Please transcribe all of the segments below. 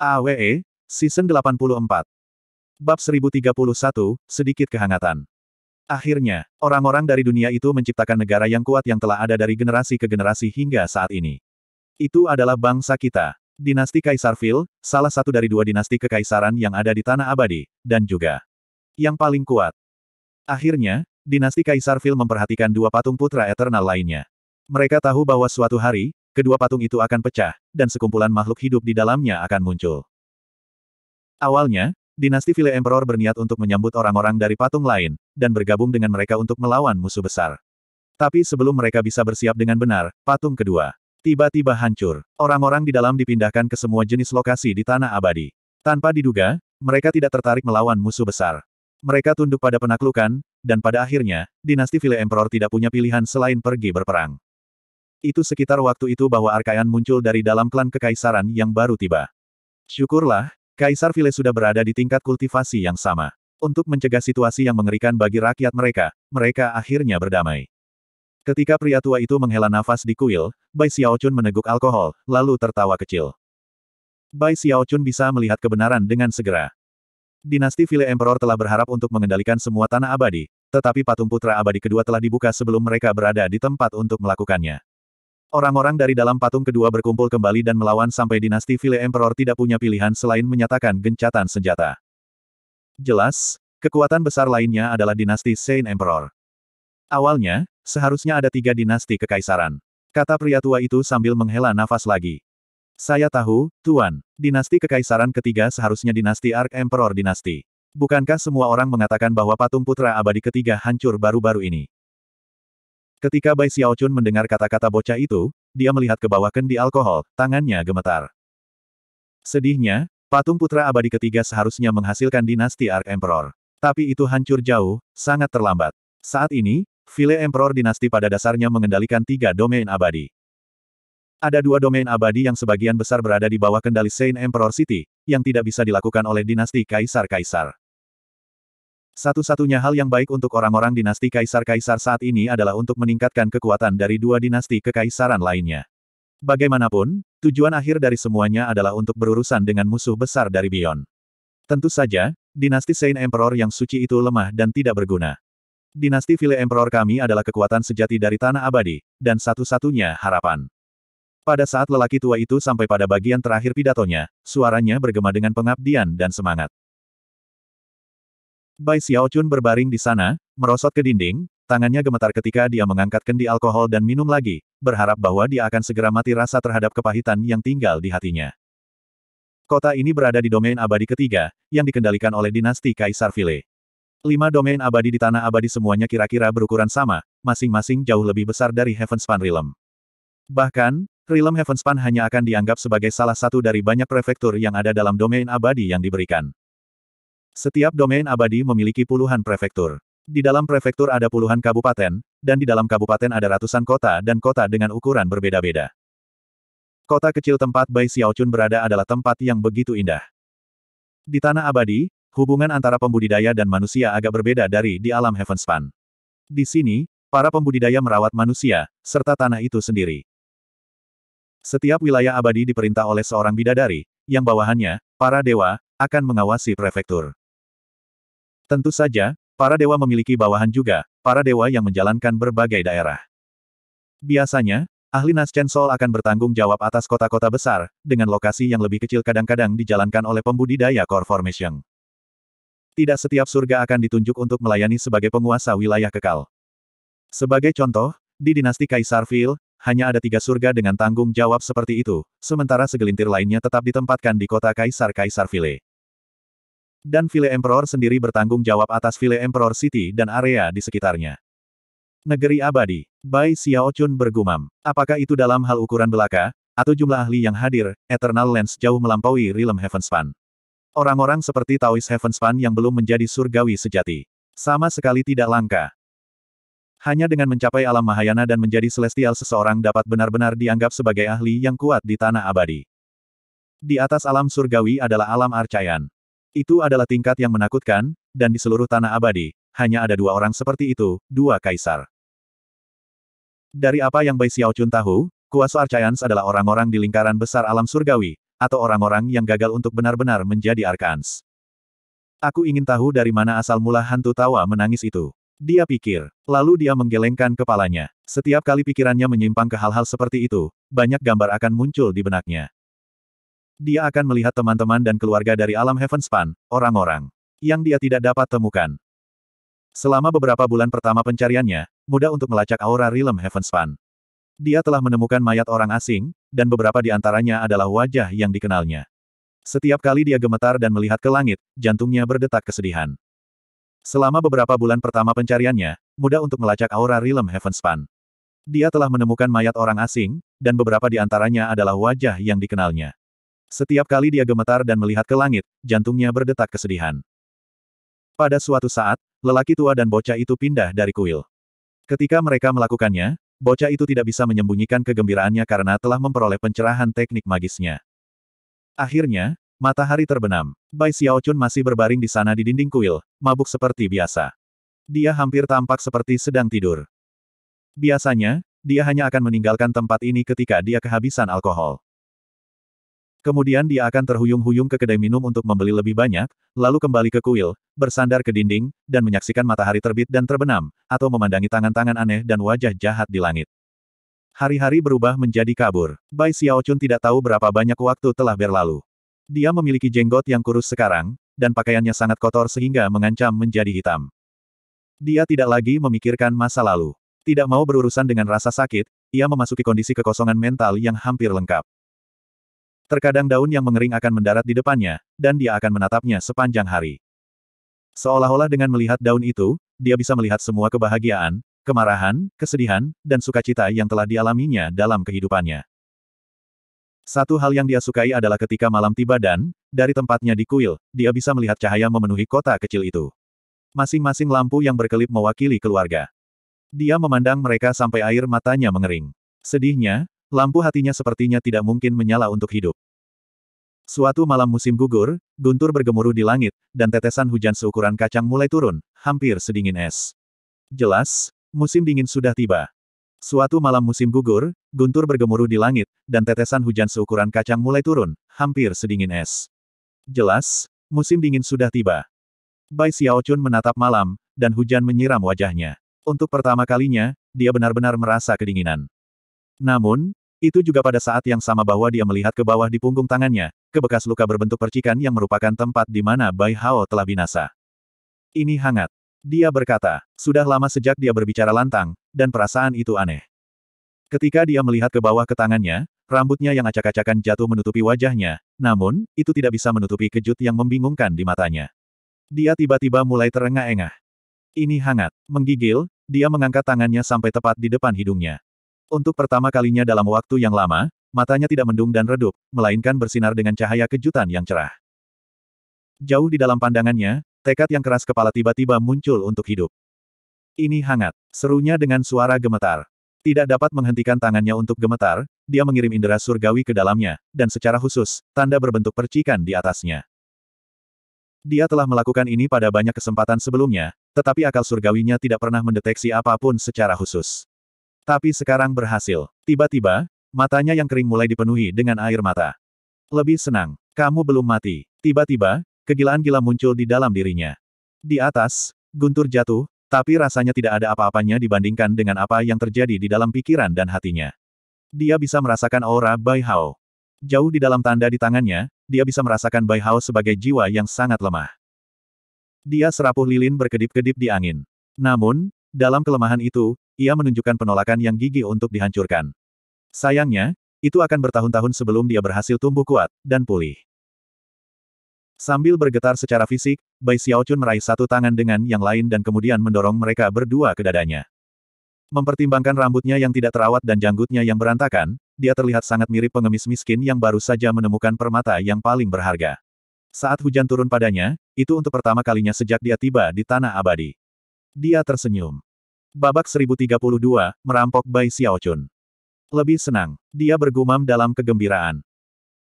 AWE, Season 84. Bab 1031, Sedikit Kehangatan. Akhirnya, orang-orang dari dunia itu menciptakan negara yang kuat yang telah ada dari generasi ke generasi hingga saat ini. Itu adalah bangsa kita. Dinasti Kaisarville, salah satu dari dua dinasti kekaisaran yang ada di Tanah Abadi, dan juga yang paling kuat. Akhirnya, dinasti Kaisarville memperhatikan dua patung putra Eternal lainnya. Mereka tahu bahwa suatu hari, kedua patung itu akan pecah, dan sekumpulan makhluk hidup di dalamnya akan muncul. Awalnya, dinasti vile Emperor berniat untuk menyambut orang-orang dari patung lain, dan bergabung dengan mereka untuk melawan musuh besar. Tapi sebelum mereka bisa bersiap dengan benar, patung kedua tiba-tiba hancur. Orang-orang di dalam dipindahkan ke semua jenis lokasi di Tanah Abadi. Tanpa diduga, mereka tidak tertarik melawan musuh besar. Mereka tunduk pada penaklukan, dan pada akhirnya, dinasti vile Emperor tidak punya pilihan selain pergi berperang. Itu sekitar waktu itu bahwa Arkaian muncul dari dalam klan kekaisaran yang baru tiba. Syukurlah, Kaisar Vile sudah berada di tingkat kultivasi yang sama. Untuk mencegah situasi yang mengerikan bagi rakyat mereka, mereka akhirnya berdamai. Ketika pria tua itu menghela nafas di kuil, Bai Xiaochun meneguk alkohol, lalu tertawa kecil. Bai Xiaochun bisa melihat kebenaran dengan segera. Dinasti Vile Emperor telah berharap untuk mengendalikan semua tanah abadi, tetapi patung putra abadi kedua telah dibuka sebelum mereka berada di tempat untuk melakukannya. Orang-orang dari dalam patung kedua berkumpul kembali dan melawan sampai dinasti File Emperor tidak punya pilihan selain menyatakan gencatan senjata. Jelas, kekuatan besar lainnya adalah dinasti Saint Emperor. Awalnya, seharusnya ada tiga dinasti kekaisaran. Kata pria tua itu sambil menghela nafas lagi. Saya tahu, Tuan, dinasti kekaisaran ketiga seharusnya dinasti Ark Emperor Dinasti. Bukankah semua orang mengatakan bahwa patung putra abadi ketiga hancur baru-baru ini? Ketika Bai Xiaochun mendengar kata-kata bocah itu, dia melihat ke bawah kendi alkohol, tangannya gemetar. Sedihnya, patung putra abadi ketiga seharusnya menghasilkan dinasti Ark Emperor. Tapi itu hancur jauh, sangat terlambat. Saat ini, file Emperor dinasti pada dasarnya mengendalikan tiga domain abadi. Ada dua domain abadi yang sebagian besar berada di bawah kendali Saint Emperor City, yang tidak bisa dilakukan oleh dinasti Kaisar-Kaisar. Satu-satunya hal yang baik untuk orang-orang dinasti kaisar-kaisar saat ini adalah untuk meningkatkan kekuatan dari dua dinasti kekaisaran lainnya. Bagaimanapun, tujuan akhir dari semuanya adalah untuk berurusan dengan musuh besar dari Bion. Tentu saja, dinasti Saint Emperor yang suci itu lemah dan tidak berguna. Dinasti Vile Emperor kami adalah kekuatan sejati dari tanah abadi, dan satu-satunya harapan. Pada saat lelaki tua itu sampai pada bagian terakhir pidatonya, suaranya bergema dengan pengabdian dan semangat. Bai Xiaochun berbaring di sana, merosot ke dinding, tangannya gemetar ketika dia mengangkat kendi alkohol dan minum lagi, berharap bahwa dia akan segera mati rasa terhadap kepahitan yang tinggal di hatinya. Kota ini berada di domain abadi ketiga, yang dikendalikan oleh dinasti Kaisar Vile. Lima domain abadi di tanah abadi semuanya kira-kira berukuran sama, masing-masing jauh lebih besar dari Heavenspan Realm. Bahkan, Realm Heavenspan hanya akan dianggap sebagai salah satu dari banyak prefektur yang ada dalam domain abadi yang diberikan. Setiap domain abadi memiliki puluhan prefektur. Di dalam prefektur ada puluhan kabupaten, dan di dalam kabupaten ada ratusan kota dan kota dengan ukuran berbeda-beda. Kota kecil tempat Bai Xiaochun berada adalah tempat yang begitu indah. Di tanah abadi, hubungan antara pembudidaya dan manusia agak berbeda dari di alam Heavenspan. Di sini, para pembudidaya merawat manusia, serta tanah itu sendiri. Setiap wilayah abadi diperintah oleh seorang bidadari, yang bawahannya, para dewa, akan mengawasi prefektur. Tentu saja, para dewa memiliki bawahan juga, para dewa yang menjalankan berbagai daerah. Biasanya, ahli Naschen Sol akan bertanggung jawab atas kota-kota besar, dengan lokasi yang lebih kecil kadang-kadang dijalankan oleh pembudidaya core formation. Tidak setiap surga akan ditunjuk untuk melayani sebagai penguasa wilayah kekal. Sebagai contoh, di dinasti Kaisar Vil, hanya ada tiga surga dengan tanggung jawab seperti itu, sementara segelintir lainnya tetap ditempatkan di kota Kaisar-Kaisar Vile. Dan Ville Emperor sendiri bertanggung jawab atas Ville Emperor City dan area di sekitarnya. Negeri abadi, Bai Xiaochun bergumam. Apakah itu dalam hal ukuran belaka, atau jumlah ahli yang hadir, Eternal Lens jauh melampaui Realm Heavenspan. Orang-orang seperti Taoist Heavenspan yang belum menjadi surgawi sejati. Sama sekali tidak langka. Hanya dengan mencapai alam Mahayana dan menjadi celestial seseorang dapat benar-benar dianggap sebagai ahli yang kuat di tanah abadi. Di atas alam surgawi adalah alam arcayan. Itu adalah tingkat yang menakutkan, dan di seluruh tanah abadi, hanya ada dua orang seperti itu, dua kaisar. Dari apa yang Bai Xiaochun tahu, kuasa Archaeans adalah orang-orang di lingkaran besar alam surgawi, atau orang-orang yang gagal untuk benar-benar menjadi Arkans. Aku ingin tahu dari mana asal mula hantu tawa menangis itu. Dia pikir. Lalu dia menggelengkan kepalanya. Setiap kali pikirannya menyimpang ke hal-hal seperti itu, banyak gambar akan muncul di benaknya. Dia akan melihat teman-teman dan keluarga dari alam Heavenspan, orang-orang yang dia tidak dapat temukan. Selama beberapa bulan pertama pencariannya, mudah untuk melacak aura Realm Heavenspan. Dia telah menemukan mayat orang asing, dan beberapa di antaranya adalah wajah yang dikenalnya. Setiap kali dia gemetar dan melihat ke langit, jantungnya berdetak kesedihan. Selama beberapa bulan pertama pencariannya, mudah untuk melacak aura Realm Heavenspan. Dia telah menemukan mayat orang asing, dan beberapa di antaranya adalah wajah yang dikenalnya. Setiap kali dia gemetar dan melihat ke langit, jantungnya berdetak kesedihan. Pada suatu saat, lelaki tua dan bocah itu pindah dari kuil. Ketika mereka melakukannya, bocah itu tidak bisa menyembunyikan kegembiraannya karena telah memperoleh pencerahan teknik magisnya. Akhirnya, matahari terbenam. Bai Xiaochun masih berbaring di sana di dinding kuil, mabuk seperti biasa. Dia hampir tampak seperti sedang tidur. Biasanya, dia hanya akan meninggalkan tempat ini ketika dia kehabisan alkohol. Kemudian dia akan terhuyung-huyung ke kedai minum untuk membeli lebih banyak, lalu kembali ke kuil, bersandar ke dinding, dan menyaksikan matahari terbit dan terbenam, atau memandangi tangan-tangan aneh dan wajah jahat di langit. Hari-hari berubah menjadi kabur. Bai Xiaochun tidak tahu berapa banyak waktu telah berlalu. Dia memiliki jenggot yang kurus sekarang, dan pakaiannya sangat kotor sehingga mengancam menjadi hitam. Dia tidak lagi memikirkan masa lalu. Tidak mau berurusan dengan rasa sakit, ia memasuki kondisi kekosongan mental yang hampir lengkap. Terkadang daun yang mengering akan mendarat di depannya, dan dia akan menatapnya sepanjang hari. Seolah-olah dengan melihat daun itu, dia bisa melihat semua kebahagiaan, kemarahan, kesedihan, dan sukacita yang telah dialaminya dalam kehidupannya. Satu hal yang dia sukai adalah ketika malam tiba dan, dari tempatnya di kuil, dia bisa melihat cahaya memenuhi kota kecil itu. Masing-masing lampu yang berkelip mewakili keluarga. Dia memandang mereka sampai air matanya mengering. Sedihnya, lampu hatinya sepertinya tidak mungkin menyala untuk hidup. Suatu malam musim gugur, guntur bergemuruh di langit, dan tetesan hujan seukuran kacang mulai turun, hampir sedingin es. Jelas, musim dingin sudah tiba. Suatu malam musim gugur, guntur bergemuruh di langit, dan tetesan hujan seukuran kacang mulai turun, hampir sedingin es. Jelas, musim dingin sudah tiba. Bai Xiaochun menatap malam, dan hujan menyiram wajahnya. Untuk pertama kalinya, dia benar-benar merasa kedinginan. Namun, itu juga pada saat yang sama bahwa dia melihat ke bawah di punggung tangannya, ke bekas luka berbentuk percikan yang merupakan tempat di mana Bai Hao telah binasa. Ini hangat. Dia berkata, sudah lama sejak dia berbicara lantang, dan perasaan itu aneh. Ketika dia melihat ke bawah ke tangannya, rambutnya yang acak-acakan jatuh menutupi wajahnya, namun, itu tidak bisa menutupi kejut yang membingungkan di matanya. Dia tiba-tiba mulai terengah-engah. Ini hangat, menggigil, dia mengangkat tangannya sampai tepat di depan hidungnya. Untuk pertama kalinya dalam waktu yang lama, matanya tidak mendung dan redup, melainkan bersinar dengan cahaya kejutan yang cerah. Jauh di dalam pandangannya, tekad yang keras kepala tiba-tiba muncul untuk hidup. Ini hangat, serunya dengan suara gemetar. Tidak dapat menghentikan tangannya untuk gemetar, dia mengirim indera surgawi ke dalamnya, dan secara khusus, tanda berbentuk percikan di atasnya. Dia telah melakukan ini pada banyak kesempatan sebelumnya, tetapi akal surgawinya tidak pernah mendeteksi apapun secara khusus. Tapi sekarang berhasil. Tiba-tiba, matanya yang kering mulai dipenuhi dengan air mata. Lebih senang, kamu belum mati. Tiba-tiba, kegilaan gila muncul di dalam dirinya. Di atas, Guntur jatuh, tapi rasanya tidak ada apa-apanya dibandingkan dengan apa yang terjadi di dalam pikiran dan hatinya. Dia bisa merasakan aura Bai Hao. Jauh di dalam tanda di tangannya, dia bisa merasakan Bai Hao sebagai jiwa yang sangat lemah. Dia serapuh lilin berkedip-kedip di angin. Namun, dalam kelemahan itu, ia menunjukkan penolakan yang gigih untuk dihancurkan. Sayangnya, itu akan bertahun-tahun sebelum dia berhasil tumbuh kuat dan pulih. Sambil bergetar secara fisik, Bai Xiaochun meraih satu tangan dengan yang lain dan kemudian mendorong mereka berdua ke dadanya. Mempertimbangkan rambutnya yang tidak terawat dan janggutnya yang berantakan, dia terlihat sangat mirip pengemis miskin yang baru saja menemukan permata yang paling berharga. Saat hujan turun padanya, itu untuk pertama kalinya sejak dia tiba di Tanah Abadi. Dia tersenyum. Babak 1032, merampok Bai Xiaochun. Lebih senang. Dia bergumam dalam kegembiraan.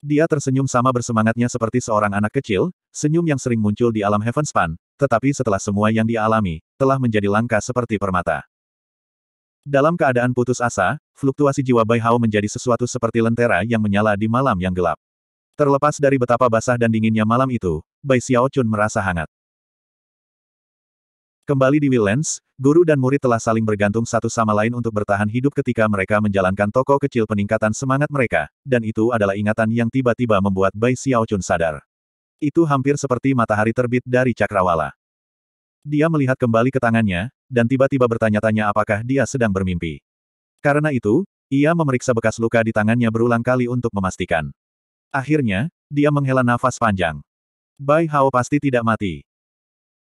Dia tersenyum sama bersemangatnya seperti seorang anak kecil, senyum yang sering muncul di alam Heaven span tetapi setelah semua yang dialami, telah menjadi langka seperti permata. Dalam keadaan putus asa, fluktuasi jiwa Bai Hao menjadi sesuatu seperti lentera yang menyala di malam yang gelap. Terlepas dari betapa basah dan dinginnya malam itu, Bai Xiaochun merasa hangat. Kembali di Willens, guru dan murid telah saling bergantung satu sama lain untuk bertahan hidup ketika mereka menjalankan toko kecil peningkatan semangat mereka, dan itu adalah ingatan yang tiba-tiba membuat Bai Xiaochun sadar. Itu hampir seperti matahari terbit dari cakrawala. Dia melihat kembali ke tangannya, dan tiba-tiba bertanya-tanya apakah dia sedang bermimpi. Karena itu, ia memeriksa bekas luka di tangannya berulang kali untuk memastikan. Akhirnya, dia menghela nafas panjang. Bai Hao pasti tidak mati.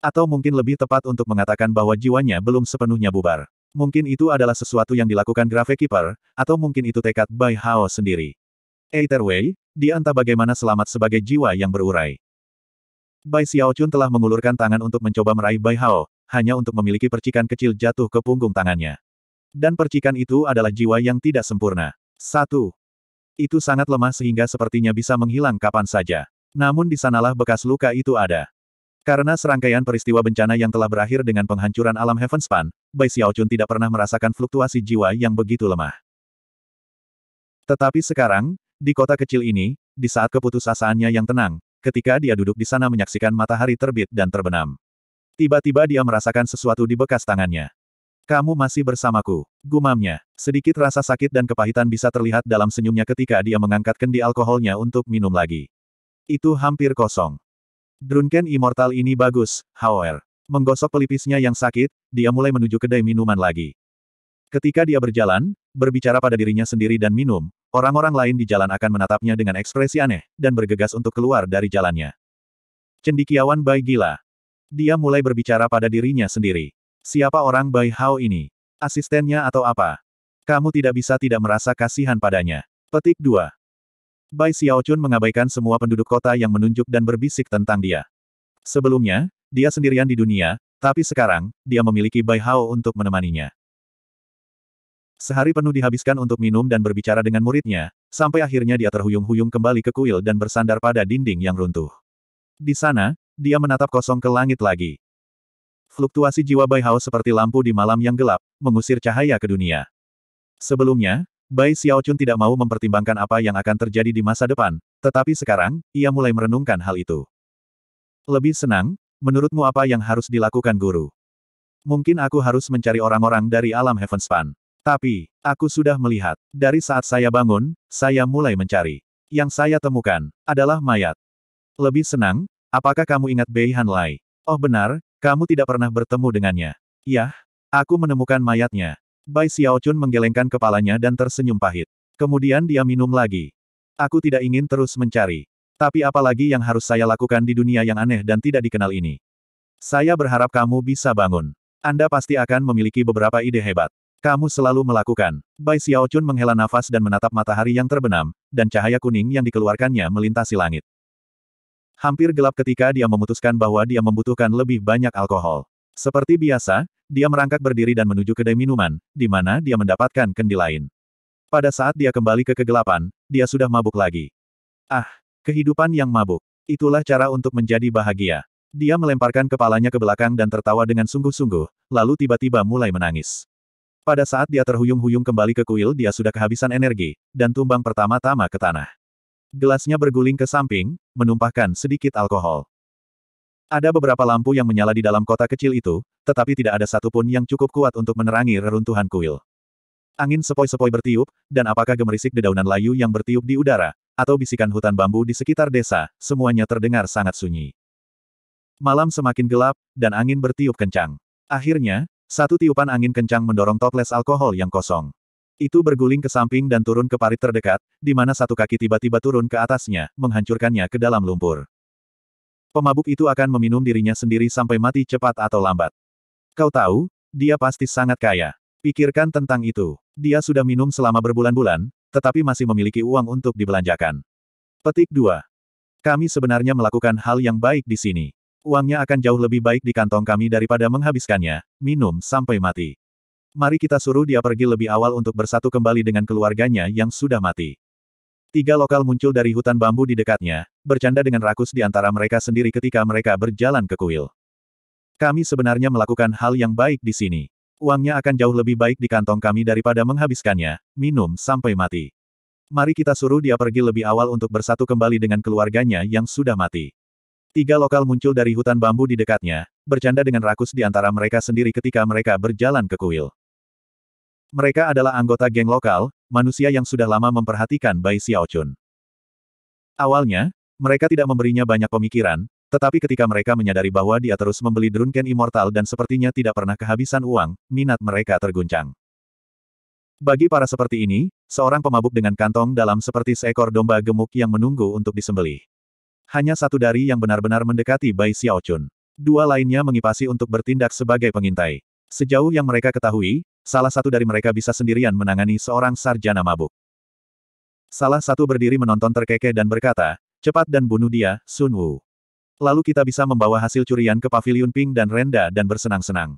Atau mungkin lebih tepat untuk mengatakan bahwa jiwanya belum sepenuhnya bubar. Mungkin itu adalah sesuatu yang dilakukan Grave Keeper, atau mungkin itu tekad Bai Hao sendiri. Either way, dia entah bagaimana selamat sebagai jiwa yang berurai. Bai Xiaochun telah mengulurkan tangan untuk mencoba meraih Bai Hao, hanya untuk memiliki percikan kecil jatuh ke punggung tangannya. Dan percikan itu adalah jiwa yang tidak sempurna. Satu, Itu sangat lemah sehingga sepertinya bisa menghilang kapan saja. Namun di sanalah bekas luka itu ada. Karena serangkaian peristiwa bencana yang telah berakhir dengan penghancuran alam Heavenspan, Bai Xiaochun tidak pernah merasakan fluktuasi jiwa yang begitu lemah. Tetapi sekarang, di kota kecil ini, di saat keputusasaannya yang tenang, ketika dia duduk di sana menyaksikan matahari terbit dan terbenam. Tiba-tiba dia merasakan sesuatu di bekas tangannya. Kamu masih bersamaku, gumamnya. Sedikit rasa sakit dan kepahitan bisa terlihat dalam senyumnya ketika dia mengangkat kendi alkoholnya untuk minum lagi. Itu hampir kosong. Drunken Immortal ini bagus, however. Menggosok pelipisnya yang sakit, dia mulai menuju kedai minuman lagi. Ketika dia berjalan, berbicara pada dirinya sendiri dan minum, orang-orang lain di jalan akan menatapnya dengan ekspresi aneh, dan bergegas untuk keluar dari jalannya. Cendikiawan Bai gila. Dia mulai berbicara pada dirinya sendiri. Siapa orang Bai Hao ini? Asistennya atau apa? Kamu tidak bisa tidak merasa kasihan padanya. Petik 2. Bai Xiaochun mengabaikan semua penduduk kota yang menunjuk dan berbisik tentang dia. Sebelumnya, dia sendirian di dunia, tapi sekarang, dia memiliki Bai Hao untuk menemaninya. Sehari penuh dihabiskan untuk minum dan berbicara dengan muridnya, sampai akhirnya dia terhuyung-huyung kembali ke kuil dan bersandar pada dinding yang runtuh. Di sana, dia menatap kosong ke langit lagi. Fluktuasi jiwa Bai Hao seperti lampu di malam yang gelap, mengusir cahaya ke dunia. Sebelumnya, Bai Xiaochun tidak mau mempertimbangkan apa yang akan terjadi di masa depan, tetapi sekarang, ia mulai merenungkan hal itu. Lebih senang, menurutmu apa yang harus dilakukan guru? Mungkin aku harus mencari orang-orang dari alam Heavenspan. Tapi, aku sudah melihat. Dari saat saya bangun, saya mulai mencari. Yang saya temukan, adalah mayat. Lebih senang, apakah kamu ingat Bei Han Lai? Oh benar, kamu tidak pernah bertemu dengannya. Yah, aku menemukan mayatnya. Bai Xiaochun menggelengkan kepalanya dan tersenyum pahit. Kemudian dia minum lagi. Aku tidak ingin terus mencari. Tapi apalagi yang harus saya lakukan di dunia yang aneh dan tidak dikenal ini. Saya berharap kamu bisa bangun. Anda pasti akan memiliki beberapa ide hebat. Kamu selalu melakukan. Bai Xiaochun menghela nafas dan menatap matahari yang terbenam, dan cahaya kuning yang dikeluarkannya melintasi langit. Hampir gelap ketika dia memutuskan bahwa dia membutuhkan lebih banyak alkohol. Seperti biasa, dia merangkak berdiri dan menuju kedai minuman, di mana dia mendapatkan kendi lain. Pada saat dia kembali ke kegelapan, dia sudah mabuk lagi. Ah, kehidupan yang mabuk. Itulah cara untuk menjadi bahagia. Dia melemparkan kepalanya ke belakang dan tertawa dengan sungguh-sungguh, lalu tiba-tiba mulai menangis. Pada saat dia terhuyung-huyung kembali ke kuil dia sudah kehabisan energi, dan tumbang pertama-tama ke tanah. Gelasnya berguling ke samping, menumpahkan sedikit alkohol. Ada beberapa lampu yang menyala di dalam kota kecil itu, tetapi tidak ada satupun yang cukup kuat untuk menerangi reruntuhan kuil. Angin sepoi-sepoi bertiup, dan apakah gemerisik dedaunan layu yang bertiup di udara, atau bisikan hutan bambu di sekitar desa, semuanya terdengar sangat sunyi. Malam semakin gelap, dan angin bertiup kencang. Akhirnya, satu tiupan angin kencang mendorong toples alkohol yang kosong. Itu berguling ke samping dan turun ke parit terdekat, di mana satu kaki tiba-tiba turun ke atasnya, menghancurkannya ke dalam lumpur. Pemabuk itu akan meminum dirinya sendiri sampai mati cepat atau lambat. Kau tahu, dia pasti sangat kaya. Pikirkan tentang itu. Dia sudah minum selama berbulan-bulan, tetapi masih memiliki uang untuk dibelanjakan. Petik 2. Kami sebenarnya melakukan hal yang baik di sini. Uangnya akan jauh lebih baik di kantong kami daripada menghabiskannya, minum sampai mati. Mari kita suruh dia pergi lebih awal untuk bersatu kembali dengan keluarganya yang sudah mati. Tiga lokal muncul dari hutan bambu di dekatnya, bercanda dengan rakus di antara mereka sendiri ketika mereka berjalan ke kuil. Kami sebenarnya melakukan hal yang baik di sini. Uangnya akan jauh lebih baik di kantong kami daripada menghabiskannya, minum sampai mati. Mari kita suruh dia pergi lebih awal untuk bersatu kembali dengan keluarganya yang sudah mati. Tiga lokal muncul dari hutan bambu di dekatnya, bercanda dengan rakus di antara mereka sendiri ketika mereka berjalan ke kuil. Mereka adalah anggota geng lokal, manusia yang sudah lama memperhatikan Bai Xiaochun. Awalnya, mereka tidak memberinya banyak pemikiran, tetapi ketika mereka menyadari bahwa dia terus membeli Drunken Immortal dan sepertinya tidak pernah kehabisan uang, minat mereka terguncang. Bagi para seperti ini, seorang pemabuk dengan kantong dalam seperti seekor domba gemuk yang menunggu untuk disembelih. Hanya satu dari yang benar-benar mendekati Bai Xiaochun. Dua lainnya mengipasi untuk bertindak sebagai pengintai. Sejauh yang mereka ketahui, Salah satu dari mereka bisa sendirian menangani seorang sarjana mabuk. Salah satu berdiri menonton terkekeh dan berkata, cepat dan bunuh dia, Sun Wu. Lalu kita bisa membawa hasil curian ke pavilion Ping dan Renda dan bersenang-senang.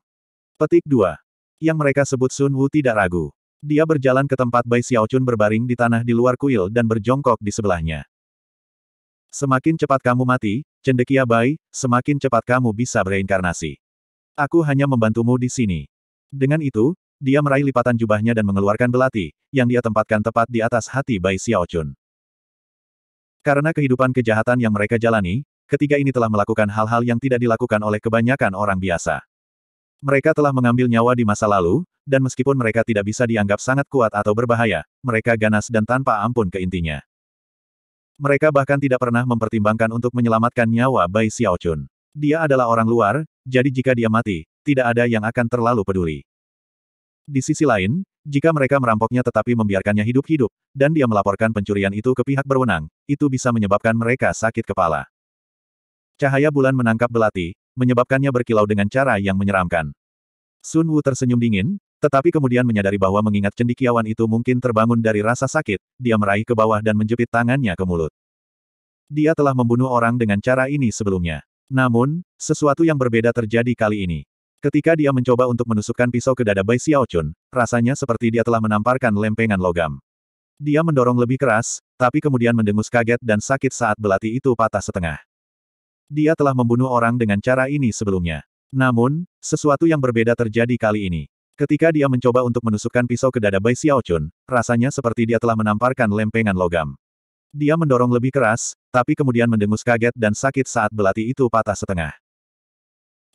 Petik 2. Yang mereka sebut Sun Wu tidak ragu. Dia berjalan ke tempat Bai Xiaochun berbaring di tanah di luar kuil dan berjongkok di sebelahnya. Semakin cepat kamu mati, cendekia Bai, semakin cepat kamu bisa bereinkarnasi. Aku hanya membantumu di sini. Dengan itu, dia meraih lipatan jubahnya dan mengeluarkan belati, yang dia tempatkan tepat di atas hati Bai Xiaochun. Karena kehidupan kejahatan yang mereka jalani, ketiga ini telah melakukan hal-hal yang tidak dilakukan oleh kebanyakan orang biasa. Mereka telah mengambil nyawa di masa lalu, dan meskipun mereka tidak bisa dianggap sangat kuat atau berbahaya, mereka ganas dan tanpa ampun ke intinya. Mereka bahkan tidak pernah mempertimbangkan untuk menyelamatkan nyawa Bai Xiaochun. Dia adalah orang luar, jadi jika dia mati, tidak ada yang akan terlalu peduli. Di sisi lain, jika mereka merampoknya tetapi membiarkannya hidup-hidup, dan dia melaporkan pencurian itu ke pihak berwenang, itu bisa menyebabkan mereka sakit kepala. Cahaya bulan menangkap belati, menyebabkannya berkilau dengan cara yang menyeramkan. Sun Wu tersenyum dingin, tetapi kemudian menyadari bahwa mengingat cendikiawan itu mungkin terbangun dari rasa sakit, dia meraih ke bawah dan menjepit tangannya ke mulut. Dia telah membunuh orang dengan cara ini sebelumnya. Namun, sesuatu yang berbeda terjadi kali ini. Ketika dia mencoba untuk menusukkan pisau ke dada Bai Xiaochun, rasanya seperti dia telah menamparkan lempengan logam. Dia mendorong lebih keras, tapi kemudian mendengus kaget dan sakit saat belati itu patah setengah. Dia telah membunuh orang dengan cara ini sebelumnya. Namun, sesuatu yang berbeda terjadi kali ini. Ketika dia mencoba untuk menusukkan pisau ke dada Bai Xiaochun, rasanya seperti dia telah menamparkan lempengan logam. Dia mendorong lebih keras, tapi kemudian mendengus kaget dan sakit saat belati itu patah setengah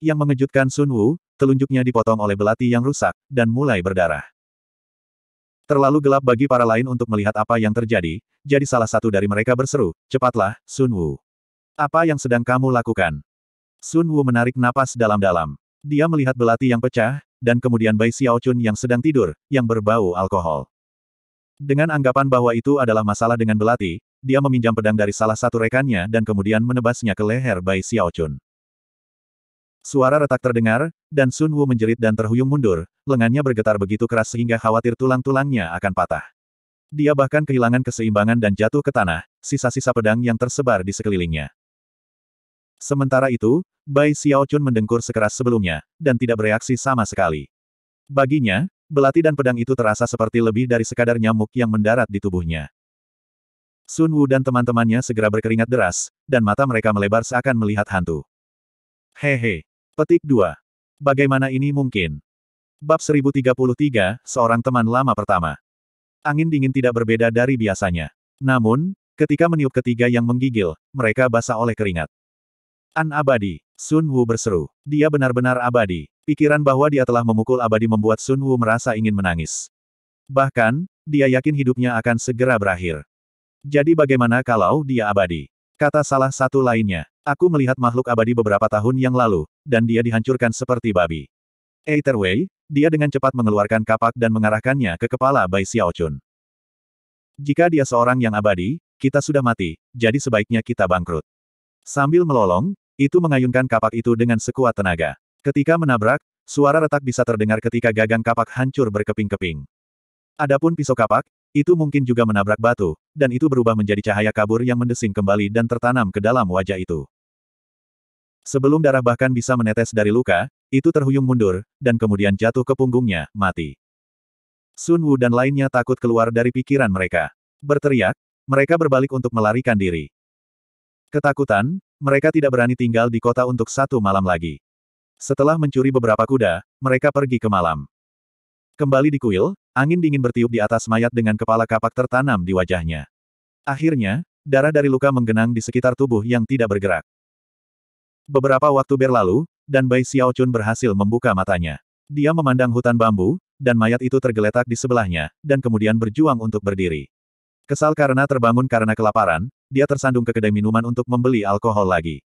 yang mengejutkan Sun Wu, telunjuknya dipotong oleh belati yang rusak, dan mulai berdarah. Terlalu gelap bagi para lain untuk melihat apa yang terjadi, jadi salah satu dari mereka berseru, cepatlah, Sun Wu. Apa yang sedang kamu lakukan? Sun Wu menarik napas dalam-dalam. Dia melihat belati yang pecah, dan kemudian Bai Xiaochun yang sedang tidur, yang berbau alkohol. Dengan anggapan bahwa itu adalah masalah dengan belati, dia meminjam pedang dari salah satu rekannya dan kemudian menebasnya ke leher Bai Xiaochun. Suara retak terdengar, dan Sun Wu menjerit dan terhuyung mundur, lengannya bergetar begitu keras sehingga khawatir tulang-tulangnya akan patah. Dia bahkan kehilangan keseimbangan dan jatuh ke tanah, sisa-sisa pedang yang tersebar di sekelilingnya. Sementara itu, Bai Xiaochun mendengkur sekeras sebelumnya, dan tidak bereaksi sama sekali. Baginya, belati dan pedang itu terasa seperti lebih dari sekadar nyamuk yang mendarat di tubuhnya. Sun Wu dan teman-temannya segera berkeringat deras, dan mata mereka melebar seakan melihat hantu. Hehe, Petik 2. Bagaimana ini mungkin? Bab 1033, seorang teman lama pertama. Angin dingin tidak berbeda dari biasanya. Namun, ketika meniup ketiga yang menggigil, mereka basah oleh keringat. An abadi, Sun Wu berseru. Dia benar-benar abadi. Pikiran bahwa dia telah memukul abadi membuat Sun Wu merasa ingin menangis. Bahkan, dia yakin hidupnya akan segera berakhir. Jadi bagaimana kalau dia abadi? Kata salah satu lainnya, aku melihat makhluk abadi beberapa tahun yang lalu, dan dia dihancurkan seperti babi. Either way, dia dengan cepat mengeluarkan kapak dan mengarahkannya ke kepala Bai Xiaochun. Jika dia seorang yang abadi, kita sudah mati, jadi sebaiknya kita bangkrut. Sambil melolong, itu mengayunkan kapak itu dengan sekuat tenaga. Ketika menabrak, suara retak bisa terdengar ketika gagang kapak hancur berkeping-keping. Adapun pisau kapak, itu mungkin juga menabrak batu, dan itu berubah menjadi cahaya kabur yang mendesing kembali dan tertanam ke dalam wajah itu. Sebelum darah bahkan bisa menetes dari luka, itu terhuyung mundur, dan kemudian jatuh ke punggungnya, mati. Sun Wu dan lainnya takut keluar dari pikiran mereka. Berteriak, mereka berbalik untuk melarikan diri. Ketakutan, mereka tidak berani tinggal di kota untuk satu malam lagi. Setelah mencuri beberapa kuda, mereka pergi ke malam. Kembali di kuil, Angin dingin bertiup di atas mayat dengan kepala kapak tertanam di wajahnya. Akhirnya, darah dari luka menggenang di sekitar tubuh yang tidak bergerak. Beberapa waktu berlalu, dan Bai Xiaochun berhasil membuka matanya. Dia memandang hutan bambu, dan mayat itu tergeletak di sebelahnya, dan kemudian berjuang untuk berdiri. Kesal karena terbangun karena kelaparan, dia tersandung ke kedai minuman untuk membeli alkohol lagi.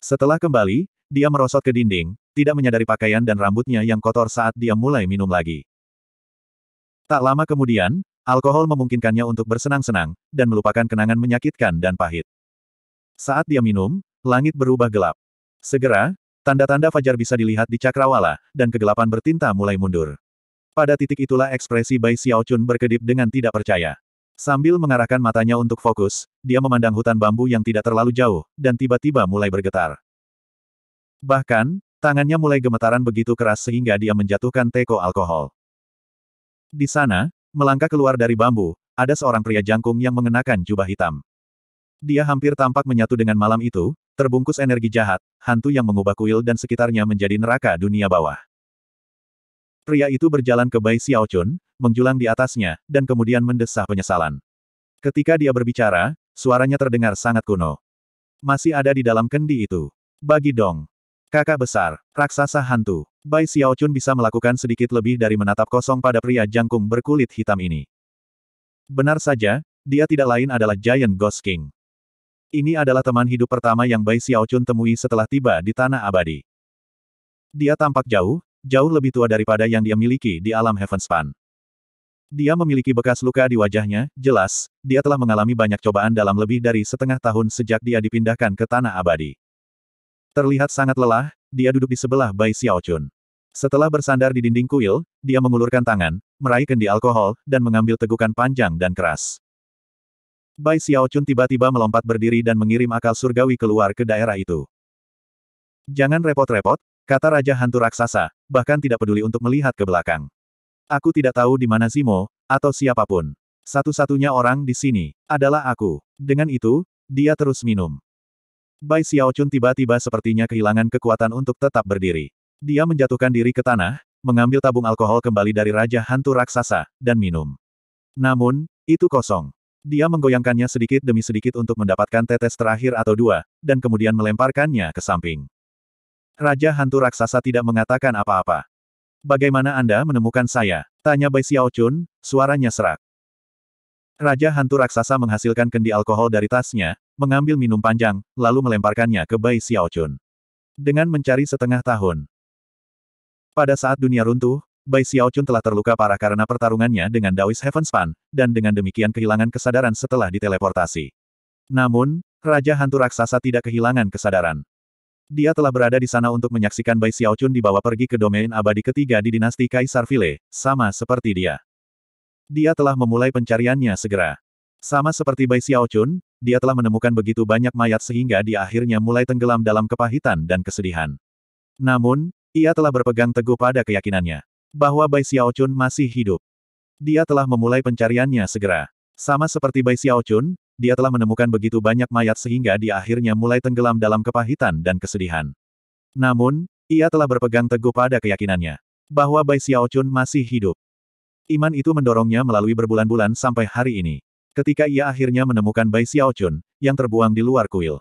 Setelah kembali, dia merosot ke dinding, tidak menyadari pakaian dan rambutnya yang kotor saat dia mulai minum lagi. Tak lama kemudian, alkohol memungkinkannya untuk bersenang-senang, dan melupakan kenangan menyakitkan dan pahit. Saat dia minum, langit berubah gelap. Segera, tanda-tanda fajar bisa dilihat di cakrawala, dan kegelapan bertinta mulai mundur. Pada titik itulah ekspresi Bai Xiaochun berkedip dengan tidak percaya. Sambil mengarahkan matanya untuk fokus, dia memandang hutan bambu yang tidak terlalu jauh, dan tiba-tiba mulai bergetar. Bahkan, tangannya mulai gemetaran begitu keras sehingga dia menjatuhkan teko alkohol. Di sana, melangkah keluar dari bambu, ada seorang pria jangkung yang mengenakan jubah hitam. Dia hampir tampak menyatu dengan malam itu, terbungkus energi jahat, hantu yang mengubah kuil dan sekitarnya menjadi neraka dunia bawah. Pria itu berjalan ke Bai Xiaochun, menjulang di atasnya, dan kemudian mendesah penyesalan. Ketika dia berbicara, suaranya terdengar sangat kuno. Masih ada di dalam kendi itu. Bagi Dong, Kakak besar, raksasa hantu. Bai Xiaochun bisa melakukan sedikit lebih dari menatap kosong pada pria jangkung berkulit hitam ini. Benar saja, dia tidak lain adalah Giant Ghost King. Ini adalah teman hidup pertama yang Bai Xiaochun temui setelah tiba di Tanah Abadi. Dia tampak jauh, jauh lebih tua daripada yang dia miliki di alam Heavenspan. Dia memiliki bekas luka di wajahnya, jelas, dia telah mengalami banyak cobaan dalam lebih dari setengah tahun sejak dia dipindahkan ke Tanah Abadi. Terlihat sangat lelah, dia duduk di sebelah Bai Xiaochun. Setelah bersandar di dinding kuil, dia mengulurkan tangan, meraih kendi alkohol, dan mengambil tegukan panjang dan keras. Bai Xiaochun tiba-tiba melompat berdiri dan mengirim akal surgawi keluar ke daerah itu. Jangan repot-repot, kata Raja Hantu Raksasa, bahkan tidak peduli untuk melihat ke belakang. Aku tidak tahu di mana Zimo, atau siapapun. Satu-satunya orang di sini, adalah aku. Dengan itu, dia terus minum. Bai Chun tiba-tiba sepertinya kehilangan kekuatan untuk tetap berdiri. Dia menjatuhkan diri ke tanah, mengambil tabung alkohol kembali dari Raja Hantu Raksasa, dan minum. Namun, itu kosong. Dia menggoyangkannya sedikit demi sedikit untuk mendapatkan tetes terakhir atau dua, dan kemudian melemparkannya ke samping. Raja Hantu Raksasa tidak mengatakan apa-apa. Bagaimana Anda menemukan saya? Tanya Bai Chun, suaranya serak. Raja hantu raksasa menghasilkan kendi alkohol dari tasnya, mengambil minum panjang, lalu melemparkannya ke Bai Xiaochun. Dengan mencari setengah tahun. Pada saat dunia runtuh, Bai Xiaochun telah terluka parah karena pertarungannya dengan Daoist Heavenspan, dan dengan demikian kehilangan kesadaran setelah diteleportasi. Namun, Raja Hantu Raksasa tidak kehilangan kesadaran. Dia telah berada di sana untuk menyaksikan Bai Xiaochun dibawa pergi ke domain abadi ketiga di dinasti Kaisar Vile, sama seperti dia. Dia telah memulai pencariannya segera. Sama seperti Bai Xiaochun, dia telah menemukan begitu banyak mayat sehingga dia akhirnya mulai tenggelam dalam kepahitan dan kesedihan. Namun, ia telah berpegang teguh pada keyakinannya bahwa Bai Xiaochun masih hidup. Dia telah memulai pencariannya segera. Sama seperti Bai Xiaochun, dia telah menemukan begitu banyak mayat sehingga dia akhirnya mulai tenggelam dalam kepahitan dan kesedihan. Namun, ia telah berpegang teguh pada keyakinannya bahwa Bai Xiaochun masih hidup. Iman itu mendorongnya melalui berbulan-bulan sampai hari ini. Ketika ia akhirnya menemukan Bai Xiaochun, yang terbuang di luar kuil.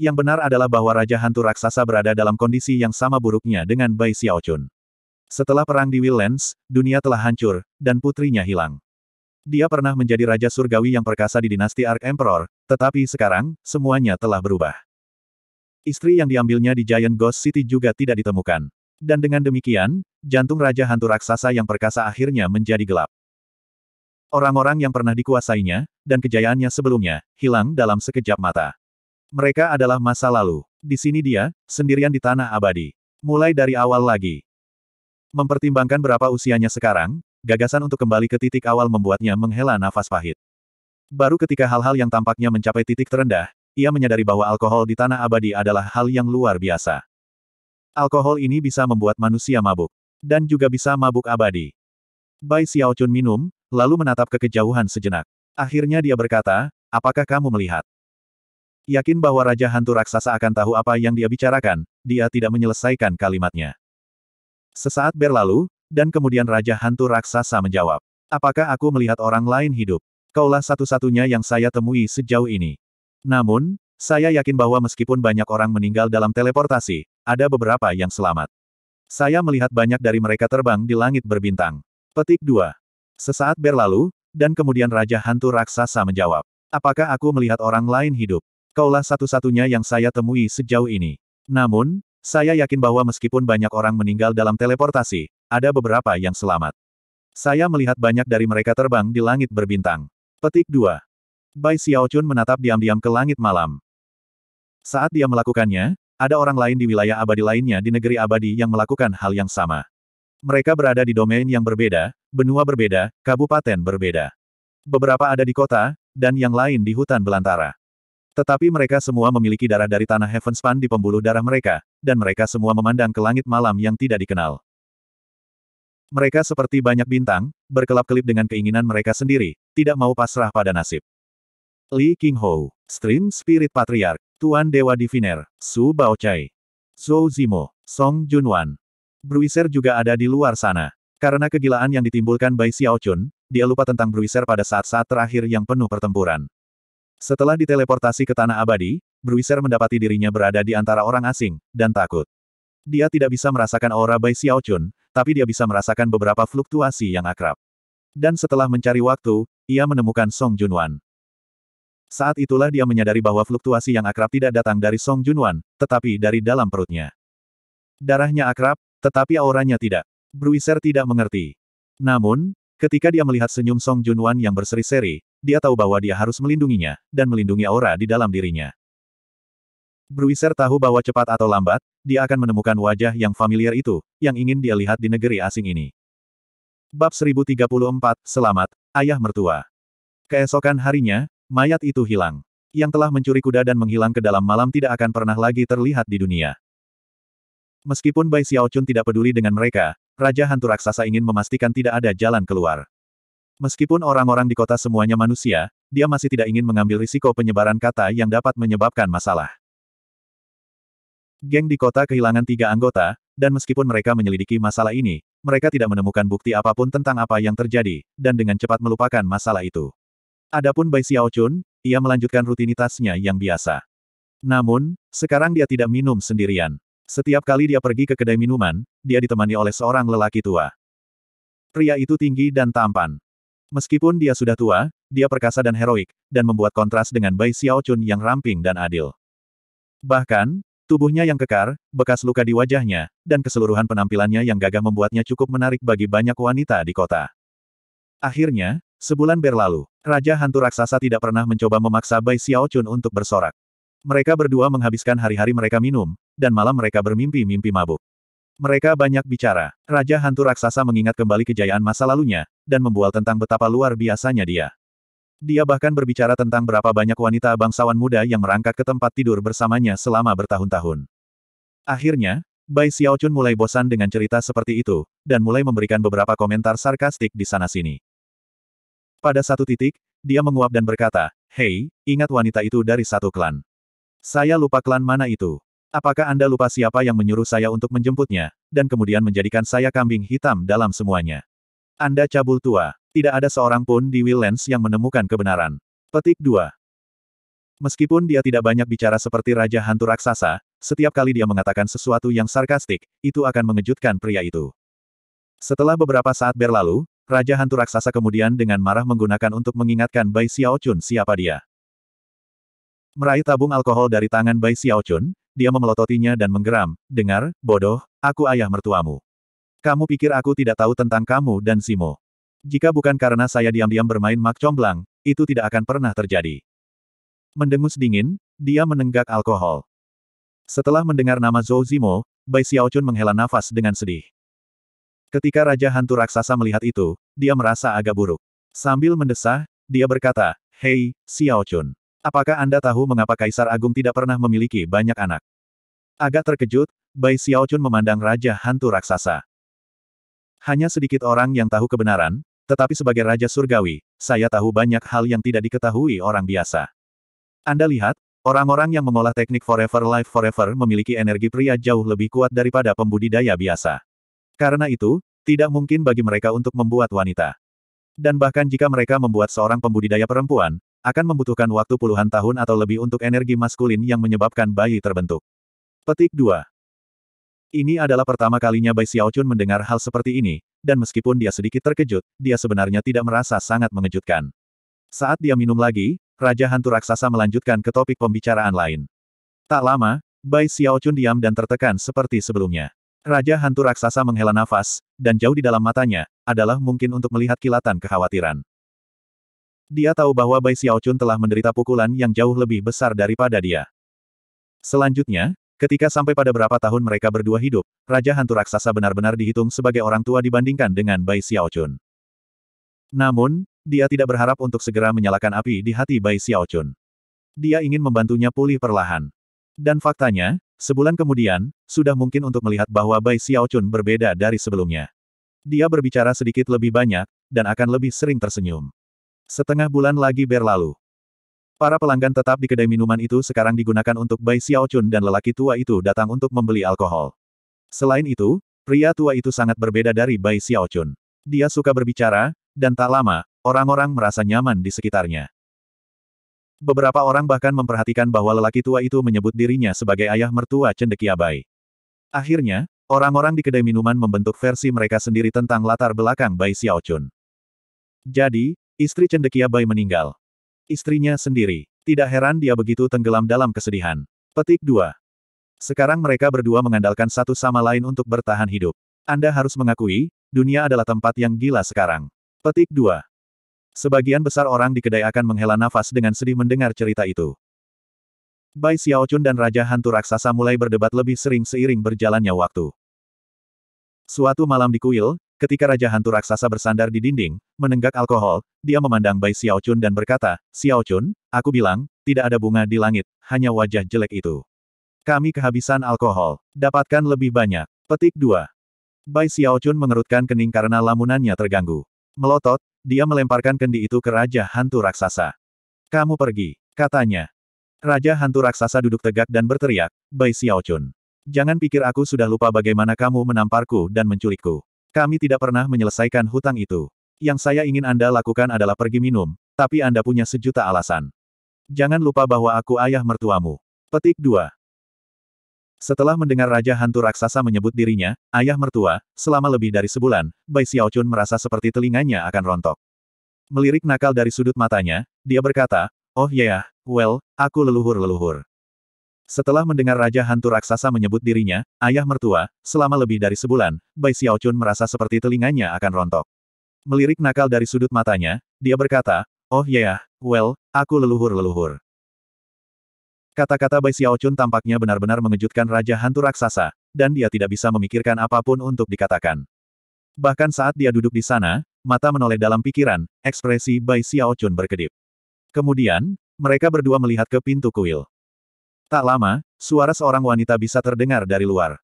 Yang benar adalah bahwa Raja Hantu Raksasa berada dalam kondisi yang sama buruknya dengan Bai Xiaochun. Setelah perang di Willens, dunia telah hancur, dan putrinya hilang. Dia pernah menjadi Raja Surgawi yang perkasa di dinasti Ark Emperor, tetapi sekarang, semuanya telah berubah. Istri yang diambilnya di Giant Ghost City juga tidak ditemukan dan dengan demikian, jantung Raja Hantu Raksasa yang perkasa akhirnya menjadi gelap. Orang-orang yang pernah dikuasainya, dan kejayaannya sebelumnya, hilang dalam sekejap mata. Mereka adalah masa lalu. Di sini dia, sendirian di tanah abadi. Mulai dari awal lagi. Mempertimbangkan berapa usianya sekarang, gagasan untuk kembali ke titik awal membuatnya menghela nafas pahit. Baru ketika hal-hal yang tampaknya mencapai titik terendah, ia menyadari bahwa alkohol di tanah abadi adalah hal yang luar biasa. Alkohol ini bisa membuat manusia mabuk. Dan juga bisa mabuk abadi. Bai Xiaochun minum, lalu menatap ke kejauhan sejenak. Akhirnya dia berkata, apakah kamu melihat? Yakin bahwa Raja Hantu Raksasa akan tahu apa yang dia bicarakan, dia tidak menyelesaikan kalimatnya. Sesaat berlalu, dan kemudian Raja Hantu Raksasa menjawab, apakah aku melihat orang lain hidup? Kaulah satu-satunya yang saya temui sejauh ini. Namun, saya yakin bahwa meskipun banyak orang meninggal dalam teleportasi, ada beberapa yang selamat. Saya melihat banyak dari mereka terbang di langit berbintang. Petik 2. Sesaat berlalu, dan kemudian Raja Hantu Raksasa menjawab. Apakah aku melihat orang lain hidup? Kaulah satu-satunya yang saya temui sejauh ini. Namun, saya yakin bahwa meskipun banyak orang meninggal dalam teleportasi, ada beberapa yang selamat. Saya melihat banyak dari mereka terbang di langit berbintang. Petik 2. Bai Xiaochun menatap diam-diam ke langit malam. Saat dia melakukannya, ada orang lain di wilayah abadi lainnya di negeri abadi yang melakukan hal yang sama. Mereka berada di domain yang berbeda, benua berbeda, kabupaten berbeda. Beberapa ada di kota, dan yang lain di hutan belantara. Tetapi mereka semua memiliki darah dari tanah Heavenspan di pembuluh darah mereka, dan mereka semua memandang ke langit malam yang tidak dikenal. Mereka seperti banyak bintang, berkelap-kelip dengan keinginan mereka sendiri, tidak mau pasrah pada nasib. Li Qinghou, Stream Spirit Patriarch Tuan Dewa Diviner, Su Baochai, Zhou Zimo, Song Junwan. Bruiser juga ada di luar sana. Karena kegilaan yang ditimbulkan Bai Xiaochun, dia lupa tentang Bruiser pada saat-saat terakhir yang penuh pertempuran. Setelah diteleportasi ke Tanah Abadi, Bruiser mendapati dirinya berada di antara orang asing, dan takut. Dia tidak bisa merasakan aura Bai Xiaochun, tapi dia bisa merasakan beberapa fluktuasi yang akrab. Dan setelah mencari waktu, ia menemukan Song Junwan. Saat itulah dia menyadari bahwa fluktuasi yang akrab tidak datang dari Song Junwan, tetapi dari dalam perutnya. Darahnya akrab, tetapi auranya tidak. Bruiser tidak mengerti. Namun, ketika dia melihat senyum Song Junwan yang berseri-seri, dia tahu bahwa dia harus melindunginya, dan melindungi aura di dalam dirinya. Bruiser tahu bahwa cepat atau lambat, dia akan menemukan wajah yang familiar itu, yang ingin dia lihat di negeri asing ini. Bab 1034, Selamat, Ayah Mertua. Keesokan harinya, Mayat itu hilang. Yang telah mencuri kuda dan menghilang ke dalam malam tidak akan pernah lagi terlihat di dunia. Meskipun Bai Xiaochun tidak peduli dengan mereka, Raja Hantu Raksasa ingin memastikan tidak ada jalan keluar. Meskipun orang-orang di kota semuanya manusia, dia masih tidak ingin mengambil risiko penyebaran kata yang dapat menyebabkan masalah. Geng di kota kehilangan tiga anggota, dan meskipun mereka menyelidiki masalah ini, mereka tidak menemukan bukti apapun tentang apa yang terjadi, dan dengan cepat melupakan masalah itu. Adapun Bai Xiaochun, ia melanjutkan rutinitasnya yang biasa. Namun, sekarang dia tidak minum sendirian. Setiap kali dia pergi ke kedai minuman, dia ditemani oleh seorang lelaki tua. Pria itu tinggi dan tampan. Meskipun dia sudah tua, dia perkasa dan heroik, dan membuat kontras dengan Bai Xiaochun yang ramping dan adil. Bahkan, tubuhnya yang kekar, bekas luka di wajahnya, dan keseluruhan penampilannya yang gagah membuatnya cukup menarik bagi banyak wanita di kota. Akhirnya, sebulan berlalu. Raja Hantu Raksasa tidak pernah mencoba memaksa Bai Xiaochun untuk bersorak. Mereka berdua menghabiskan hari-hari mereka minum, dan malam mereka bermimpi-mimpi mabuk. Mereka banyak bicara. Raja Hantu Raksasa mengingat kembali kejayaan masa lalunya, dan membual tentang betapa luar biasanya dia. Dia bahkan berbicara tentang berapa banyak wanita bangsawan muda yang merangkak ke tempat tidur bersamanya selama bertahun-tahun. Akhirnya, Bai Xiaochun mulai bosan dengan cerita seperti itu, dan mulai memberikan beberapa komentar sarkastik di sana-sini. Pada satu titik, dia menguap dan berkata, Hei, ingat wanita itu dari satu klan. Saya lupa klan mana itu. Apakah Anda lupa siapa yang menyuruh saya untuk menjemputnya, dan kemudian menjadikan saya kambing hitam dalam semuanya? Anda cabul tua. Tidak ada seorang pun di Willens yang menemukan kebenaran. Petik 2. Meskipun dia tidak banyak bicara seperti Raja Hantu Raksasa, setiap kali dia mengatakan sesuatu yang sarkastik, itu akan mengejutkan pria itu. Setelah beberapa saat berlalu, Raja Hantu Raksasa kemudian dengan marah menggunakan untuk mengingatkan Bai Xiaochun siapa dia. Meraih tabung alkohol dari tangan Bai Xiaochun, dia memelototinya dan menggeram, dengar, bodoh, aku ayah mertuamu. Kamu pikir aku tidak tahu tentang kamu dan Simo. Jika bukan karena saya diam-diam bermain mak comblang, itu tidak akan pernah terjadi. Mendengus dingin, dia menenggak alkohol. Setelah mendengar nama Zhou Zimo, Bai Xiaochun menghela nafas dengan sedih. Ketika Raja Hantu Raksasa melihat itu, dia merasa agak buruk. Sambil mendesah, dia berkata, Hei, Xiao Chun. Apakah Anda tahu mengapa Kaisar Agung tidak pernah memiliki banyak anak? Agak terkejut, Bai Xiao Chun memandang Raja Hantu Raksasa. Hanya sedikit orang yang tahu kebenaran, tetapi sebagai Raja Surgawi, saya tahu banyak hal yang tidak diketahui orang biasa. Anda lihat, orang-orang yang mengolah teknik Forever Life Forever memiliki energi pria jauh lebih kuat daripada pembudidaya biasa. Karena itu, tidak mungkin bagi mereka untuk membuat wanita. Dan bahkan jika mereka membuat seorang pembudidaya perempuan, akan membutuhkan waktu puluhan tahun atau lebih untuk energi maskulin yang menyebabkan bayi terbentuk. Petik 2. Ini adalah pertama kalinya Bai Xiaochun mendengar hal seperti ini, dan meskipun dia sedikit terkejut, dia sebenarnya tidak merasa sangat mengejutkan. Saat dia minum lagi, Raja Hantu Raksasa melanjutkan ke topik pembicaraan lain. Tak lama, Bai Xiaochun diam dan tertekan seperti sebelumnya. Raja hantu raksasa menghela nafas, dan jauh di dalam matanya, adalah mungkin untuk melihat kilatan kekhawatiran. Dia tahu bahwa Bai Xiaochun telah menderita pukulan yang jauh lebih besar daripada dia. Selanjutnya, ketika sampai pada berapa tahun mereka berdua hidup, Raja Hantu Raksasa benar-benar dihitung sebagai orang tua dibandingkan dengan Bai Xiaochun. Namun, dia tidak berharap untuk segera menyalakan api di hati Bai Xiaochun. Dia ingin membantunya pulih perlahan. Dan faktanya, Sebulan kemudian, sudah mungkin untuk melihat bahwa Bai Xiaochun berbeda dari sebelumnya. Dia berbicara sedikit lebih banyak, dan akan lebih sering tersenyum. Setengah bulan lagi berlalu. Para pelanggan tetap di kedai minuman itu sekarang digunakan untuk Bai Xiaochun dan lelaki tua itu datang untuk membeli alkohol. Selain itu, pria tua itu sangat berbeda dari Bai Xiaochun. Dia suka berbicara, dan tak lama, orang-orang merasa nyaman di sekitarnya. Beberapa orang bahkan memperhatikan bahwa lelaki tua itu menyebut dirinya sebagai ayah mertua Cendekiabai. Akhirnya, orang-orang di kedai minuman membentuk versi mereka sendiri tentang latar belakang Bai Xiaochun. Jadi, istri Cendekiabai meninggal. Istrinya sendiri. Tidak heran dia begitu tenggelam dalam kesedihan. Petik 2. Sekarang mereka berdua mengandalkan satu sama lain untuk bertahan hidup. Anda harus mengakui, dunia adalah tempat yang gila sekarang. Petik 2. Sebagian besar orang di kedai akan menghela nafas dengan sedih mendengar cerita itu. Bai Xiaochun dan Raja Hantu Raksasa mulai berdebat lebih sering seiring berjalannya waktu. Suatu malam di kuil, ketika Raja Hantu Raksasa bersandar di dinding, menenggak alkohol, dia memandang Bai Xiaochun dan berkata, Xiaochun, aku bilang, tidak ada bunga di langit, hanya wajah jelek itu. Kami kehabisan alkohol. Dapatkan lebih banyak. Petik 2. Bai Xiaochun mengerutkan kening karena lamunannya terganggu. Melotot, dia melemparkan kendi itu ke Raja Hantu Raksasa. Kamu pergi, katanya. Raja Hantu Raksasa duduk tegak dan berteriak, Bai Xiaochun. Jangan pikir aku sudah lupa bagaimana kamu menamparku dan menculikku. Kami tidak pernah menyelesaikan hutang itu. Yang saya ingin Anda lakukan adalah pergi minum, tapi Anda punya sejuta alasan. Jangan lupa bahwa aku ayah mertuamu. Petik 2. Setelah mendengar Raja Hantu Raksasa menyebut dirinya, ayah mertua, selama lebih dari sebulan, Bai Xiaochun merasa seperti telinganya akan rontok. Melirik nakal dari sudut matanya, dia berkata, Oh ya, yeah, well, aku leluhur-leluhur. Setelah mendengar Raja Hantu Raksasa menyebut dirinya, ayah mertua, selama lebih dari sebulan, Bai Xiaochun merasa seperti telinganya akan rontok. Melirik nakal dari sudut matanya, dia berkata, Oh ya, yeah, well, aku leluhur-leluhur. Kata-kata Bai Xiaochun tampaknya benar-benar mengejutkan Raja Hantu Raksasa, dan dia tidak bisa memikirkan apapun untuk dikatakan. Bahkan saat dia duduk di sana, mata menoleh dalam pikiran, ekspresi Bai Xiaochun berkedip. Kemudian, mereka berdua melihat ke pintu kuil. Tak lama, suara seorang wanita bisa terdengar dari luar.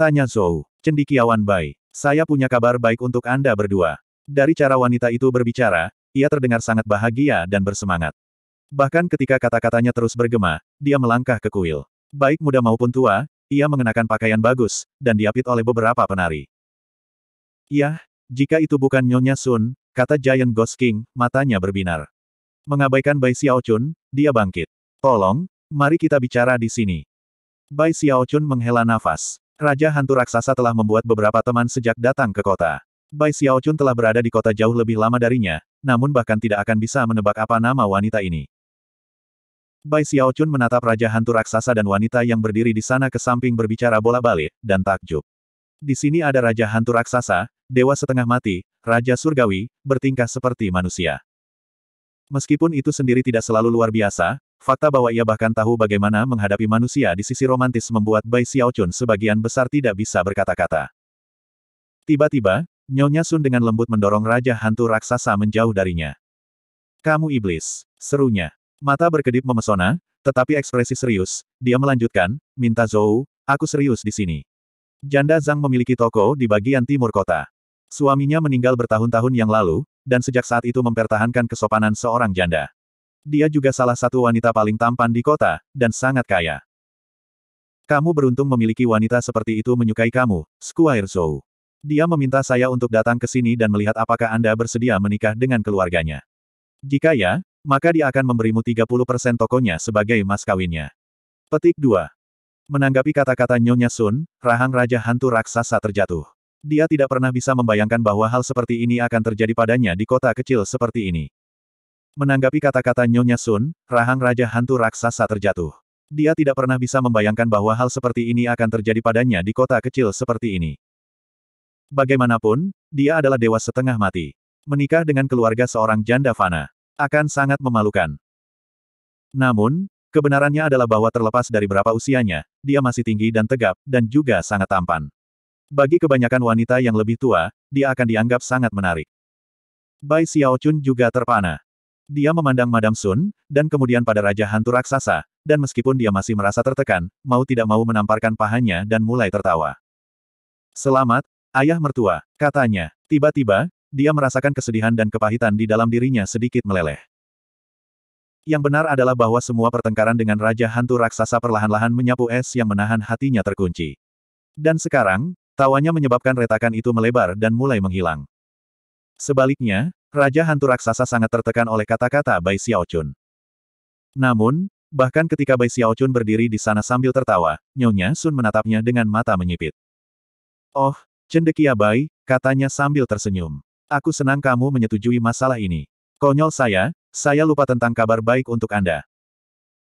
Tanya Zhou, cendikiawan Bai, saya punya kabar baik untuk Anda berdua. Dari cara wanita itu berbicara, ia terdengar sangat bahagia dan bersemangat. Bahkan ketika kata-katanya terus bergema, dia melangkah ke kuil. Baik muda maupun tua, ia mengenakan pakaian bagus, dan diapit oleh beberapa penari. Yah, jika itu bukan Nyonya Sun, kata Giant Ghost King, matanya berbinar. Mengabaikan Bai Xiaochun, dia bangkit. Tolong, mari kita bicara di sini. Bai Xiaochun menghela nafas. Raja Hantu Raksasa telah membuat beberapa teman sejak datang ke kota. Bai Xiaochun telah berada di kota jauh lebih lama darinya, namun bahkan tidak akan bisa menebak apa nama wanita ini. Bai Xiaochun menatap Raja Hantu Raksasa dan wanita yang berdiri di sana ke samping berbicara bola-balik, dan takjub. Di sini ada Raja Hantu Raksasa, Dewa Setengah Mati, Raja Surgawi, bertingkah seperti manusia. Meskipun itu sendiri tidak selalu luar biasa, Fakta bahwa ia bahkan tahu bagaimana menghadapi manusia di sisi romantis membuat Bai Xiaochun sebagian besar tidak bisa berkata-kata. Tiba-tiba, Nyonya Sun dengan lembut mendorong Raja Hantu Raksasa menjauh darinya. Kamu iblis, serunya. Mata berkedip memesona, tetapi ekspresi serius, dia melanjutkan, minta Zhou, aku serius di sini. Janda Zhang memiliki toko di bagian timur kota. Suaminya meninggal bertahun-tahun yang lalu, dan sejak saat itu mempertahankan kesopanan seorang janda. Dia juga salah satu wanita paling tampan di kota, dan sangat kaya. Kamu beruntung memiliki wanita seperti itu menyukai kamu, Squire Zhou. Dia meminta saya untuk datang ke sini dan melihat apakah Anda bersedia menikah dengan keluarganya. Jika ya, maka dia akan memberimu 30% tokonya sebagai mas kawinnya. Petik 2. Menanggapi kata-kata Nyonya Sun, rahang Raja Hantu Raksasa terjatuh. Dia tidak pernah bisa membayangkan bahwa hal seperti ini akan terjadi padanya di kota kecil seperti ini. Menanggapi kata-kata Nyonya Sun, rahang Raja Hantu Raksasa terjatuh. Dia tidak pernah bisa membayangkan bahwa hal seperti ini akan terjadi padanya di kota kecil seperti ini. Bagaimanapun, dia adalah dewa setengah mati. Menikah dengan keluarga seorang janda fana. Akan sangat memalukan. Namun, kebenarannya adalah bahwa terlepas dari berapa usianya, dia masih tinggi dan tegap, dan juga sangat tampan. Bagi kebanyakan wanita yang lebih tua, dia akan dianggap sangat menarik. Bai Xiaochun juga terpana. Dia memandang Madam Sun, dan kemudian pada Raja Hantu Raksasa, dan meskipun dia masih merasa tertekan, mau tidak mau menamparkan pahanya dan mulai tertawa. Selamat, ayah mertua, katanya. Tiba-tiba, dia merasakan kesedihan dan kepahitan di dalam dirinya sedikit meleleh. Yang benar adalah bahwa semua pertengkaran dengan Raja Hantu Raksasa perlahan-lahan menyapu es yang menahan hatinya terkunci. Dan sekarang, tawanya menyebabkan retakan itu melebar dan mulai menghilang. Sebaliknya, Raja Hantu Raksasa sangat tertekan oleh kata-kata Bai Xiaochun. Namun, bahkan ketika Bai Xiaochun berdiri di sana sambil tertawa, Nyonya Sun menatapnya dengan mata menyipit. Oh, cendekia Bai, katanya sambil tersenyum. Aku senang kamu menyetujui masalah ini. Konyol saya, saya lupa tentang kabar baik untuk Anda.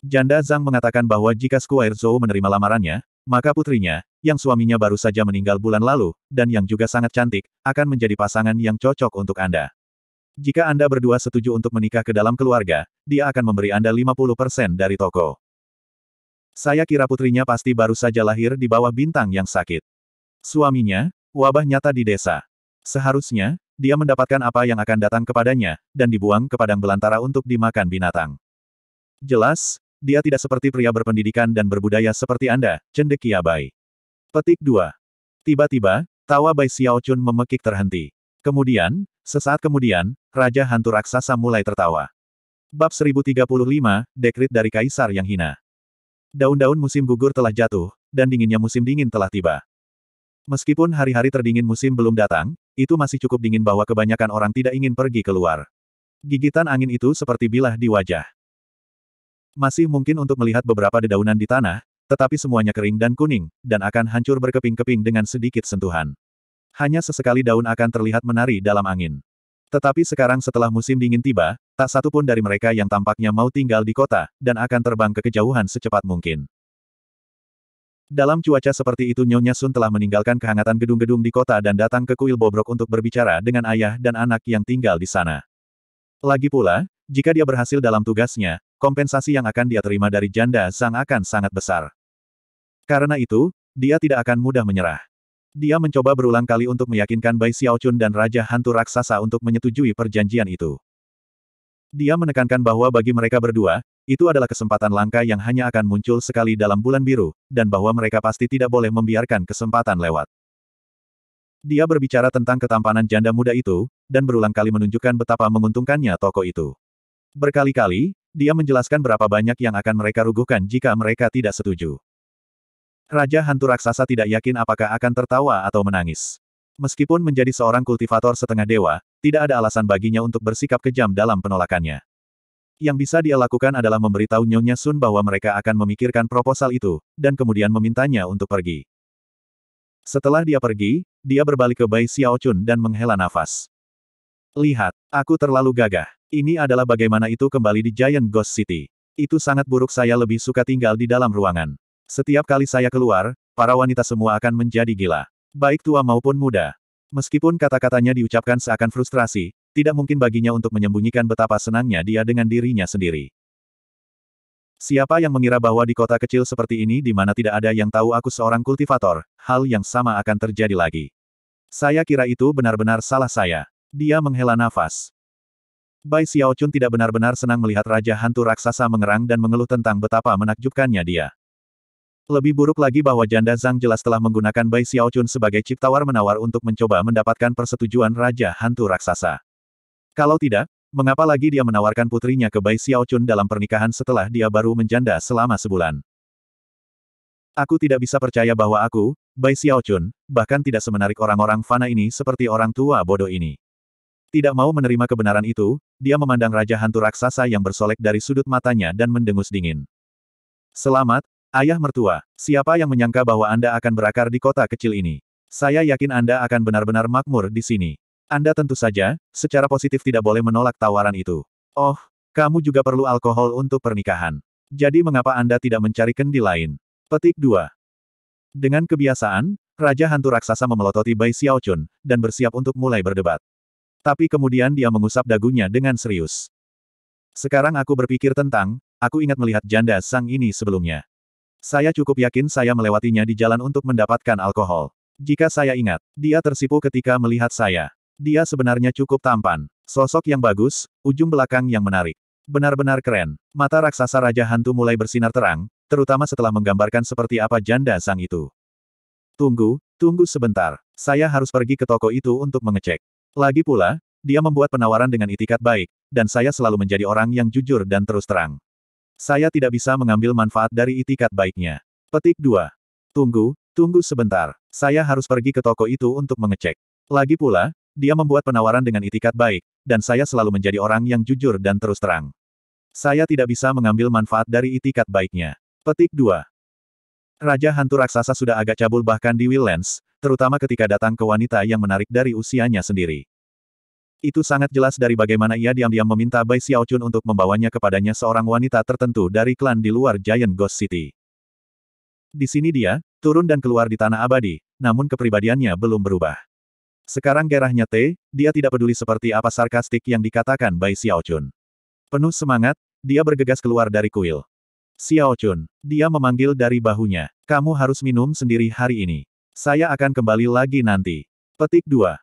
Janda Zhang mengatakan bahwa jika Squire Zhou menerima lamarannya, maka putrinya, yang suaminya baru saja meninggal bulan lalu, dan yang juga sangat cantik, akan menjadi pasangan yang cocok untuk Anda. Jika Anda berdua setuju untuk menikah ke dalam keluarga, dia akan memberi Anda 50% dari toko. Saya kira putrinya pasti baru saja lahir di bawah bintang yang sakit. Suaminya, wabah nyata di desa. Seharusnya, dia mendapatkan apa yang akan datang kepadanya, dan dibuang ke padang belantara untuk dimakan binatang. Jelas, dia tidak seperti pria berpendidikan dan berbudaya seperti Anda, Cendekia Bai. Petik 2. Tiba-tiba, tawa Bai Xiaochun memekik terhenti. Kemudian, sesaat kemudian, Raja Hantu Raksasa mulai tertawa. Bab 1035, Dekrit dari Kaisar yang Hina. Daun-daun musim gugur telah jatuh, dan dinginnya musim dingin telah tiba. Meskipun hari-hari terdingin musim belum datang, itu masih cukup dingin bahwa kebanyakan orang tidak ingin pergi keluar. Gigitan angin itu seperti bilah di wajah. Masih mungkin untuk melihat beberapa dedaunan di tanah, tetapi semuanya kering dan kuning, dan akan hancur berkeping-keping dengan sedikit sentuhan. Hanya sesekali daun akan terlihat menari dalam angin. Tetapi sekarang setelah musim dingin tiba, tak satu pun dari mereka yang tampaknya mau tinggal di kota, dan akan terbang ke kejauhan secepat mungkin. Dalam cuaca seperti itu Nyonya Sun telah meninggalkan kehangatan gedung-gedung di kota dan datang ke kuil bobrok untuk berbicara dengan ayah dan anak yang tinggal di sana. Lagi pula, jika dia berhasil dalam tugasnya, kompensasi yang akan dia terima dari janda Sang akan sangat besar. Karena itu, dia tidak akan mudah menyerah. Dia mencoba berulang kali untuk meyakinkan Bai Xiaochun dan Raja Hantu Raksasa untuk menyetujui perjanjian itu. Dia menekankan bahwa bagi mereka berdua, itu adalah kesempatan langka yang hanya akan muncul sekali dalam bulan biru, dan bahwa mereka pasti tidak boleh membiarkan kesempatan lewat. Dia berbicara tentang ketampanan janda muda itu, dan berulang kali menunjukkan betapa menguntungkannya toko itu. Berkali-kali, dia menjelaskan berapa banyak yang akan mereka rugukan jika mereka tidak setuju. Raja hantu raksasa tidak yakin apakah akan tertawa atau menangis. Meskipun menjadi seorang kultivator setengah dewa, tidak ada alasan baginya untuk bersikap kejam dalam penolakannya. Yang bisa dia lakukan adalah memberitahu Nyonya Sun bahwa mereka akan memikirkan proposal itu, dan kemudian memintanya untuk pergi. Setelah dia pergi, dia berbalik ke Bai Xiaochun dan menghela nafas. Lihat, aku terlalu gagah. Ini adalah bagaimana itu kembali di Giant Ghost City. Itu sangat buruk saya lebih suka tinggal di dalam ruangan. Setiap kali saya keluar, para wanita semua akan menjadi gila baik tua maupun muda. Meskipun kata-katanya diucapkan seakan frustrasi, tidak mungkin baginya untuk menyembunyikan betapa senangnya dia dengan dirinya sendiri. Siapa yang mengira bahwa di kota kecil seperti ini di mana tidak ada yang tahu aku seorang kultivator, hal yang sama akan terjadi lagi. Saya kira itu benar-benar salah saya. Dia menghela nafas. Bai Xiaochun tidak benar-benar senang melihat Raja Hantu Raksasa mengerang dan mengeluh tentang betapa menakjubkannya dia. Lebih buruk lagi bahwa janda Zhang jelas telah menggunakan Bai Xiaochun sebagai chip tawar-menawar untuk mencoba mendapatkan persetujuan Raja Hantu Raksasa. Kalau tidak, mengapa lagi dia menawarkan putrinya ke Bai Xiaochun dalam pernikahan setelah dia baru menjanda selama sebulan? Aku tidak bisa percaya bahwa aku, Bai Xiaochun, bahkan tidak semenarik orang-orang fana ini seperti orang tua bodoh ini. Tidak mau menerima kebenaran itu, dia memandang Raja Hantu Raksasa yang bersolek dari sudut matanya dan mendengus dingin. Selamat, Ayah mertua, siapa yang menyangka bahwa Anda akan berakar di kota kecil ini? Saya yakin Anda akan benar-benar makmur di sini. Anda tentu saja, secara positif tidak boleh menolak tawaran itu. Oh, kamu juga perlu alkohol untuk pernikahan. Jadi mengapa Anda tidak mencari kendi lain? Petik 2. Dengan kebiasaan, Raja Hantu Raksasa memelototi Bai Xiaochun, dan bersiap untuk mulai berdebat. Tapi kemudian dia mengusap dagunya dengan serius. Sekarang aku berpikir tentang, aku ingat melihat janda sang ini sebelumnya. Saya cukup yakin saya melewatinya di jalan untuk mendapatkan alkohol. Jika saya ingat, dia tersipu ketika melihat saya. Dia sebenarnya cukup tampan. Sosok yang bagus, ujung belakang yang menarik. Benar-benar keren. Mata raksasa Raja Hantu mulai bersinar terang, terutama setelah menggambarkan seperti apa janda sang itu. Tunggu, tunggu sebentar. Saya harus pergi ke toko itu untuk mengecek. Lagi pula, dia membuat penawaran dengan itikat baik, dan saya selalu menjadi orang yang jujur dan terus terang. Saya tidak bisa mengambil manfaat dari itikat baiknya. Petik 2. Tunggu, tunggu sebentar. Saya harus pergi ke toko itu untuk mengecek. Lagi pula, dia membuat penawaran dengan itikat baik, dan saya selalu menjadi orang yang jujur dan terus terang. Saya tidak bisa mengambil manfaat dari itikat baiknya. Petik 2. Raja hantu raksasa sudah agak cabul bahkan di Willens, terutama ketika datang ke wanita yang menarik dari usianya sendiri. Itu sangat jelas dari bagaimana ia diam-diam meminta Bai Xiaochun untuk membawanya kepadanya seorang wanita tertentu dari klan di luar Giant Ghost City. Di sini dia, turun dan keluar di tanah abadi, namun kepribadiannya belum berubah. Sekarang gerahnya T, dia tidak peduli seperti apa sarkastik yang dikatakan Bai Xiaochun. Penuh semangat, dia bergegas keluar dari kuil. Xiaochun, dia memanggil dari bahunya, kamu harus minum sendiri hari ini. Saya akan kembali lagi nanti. Petik 2.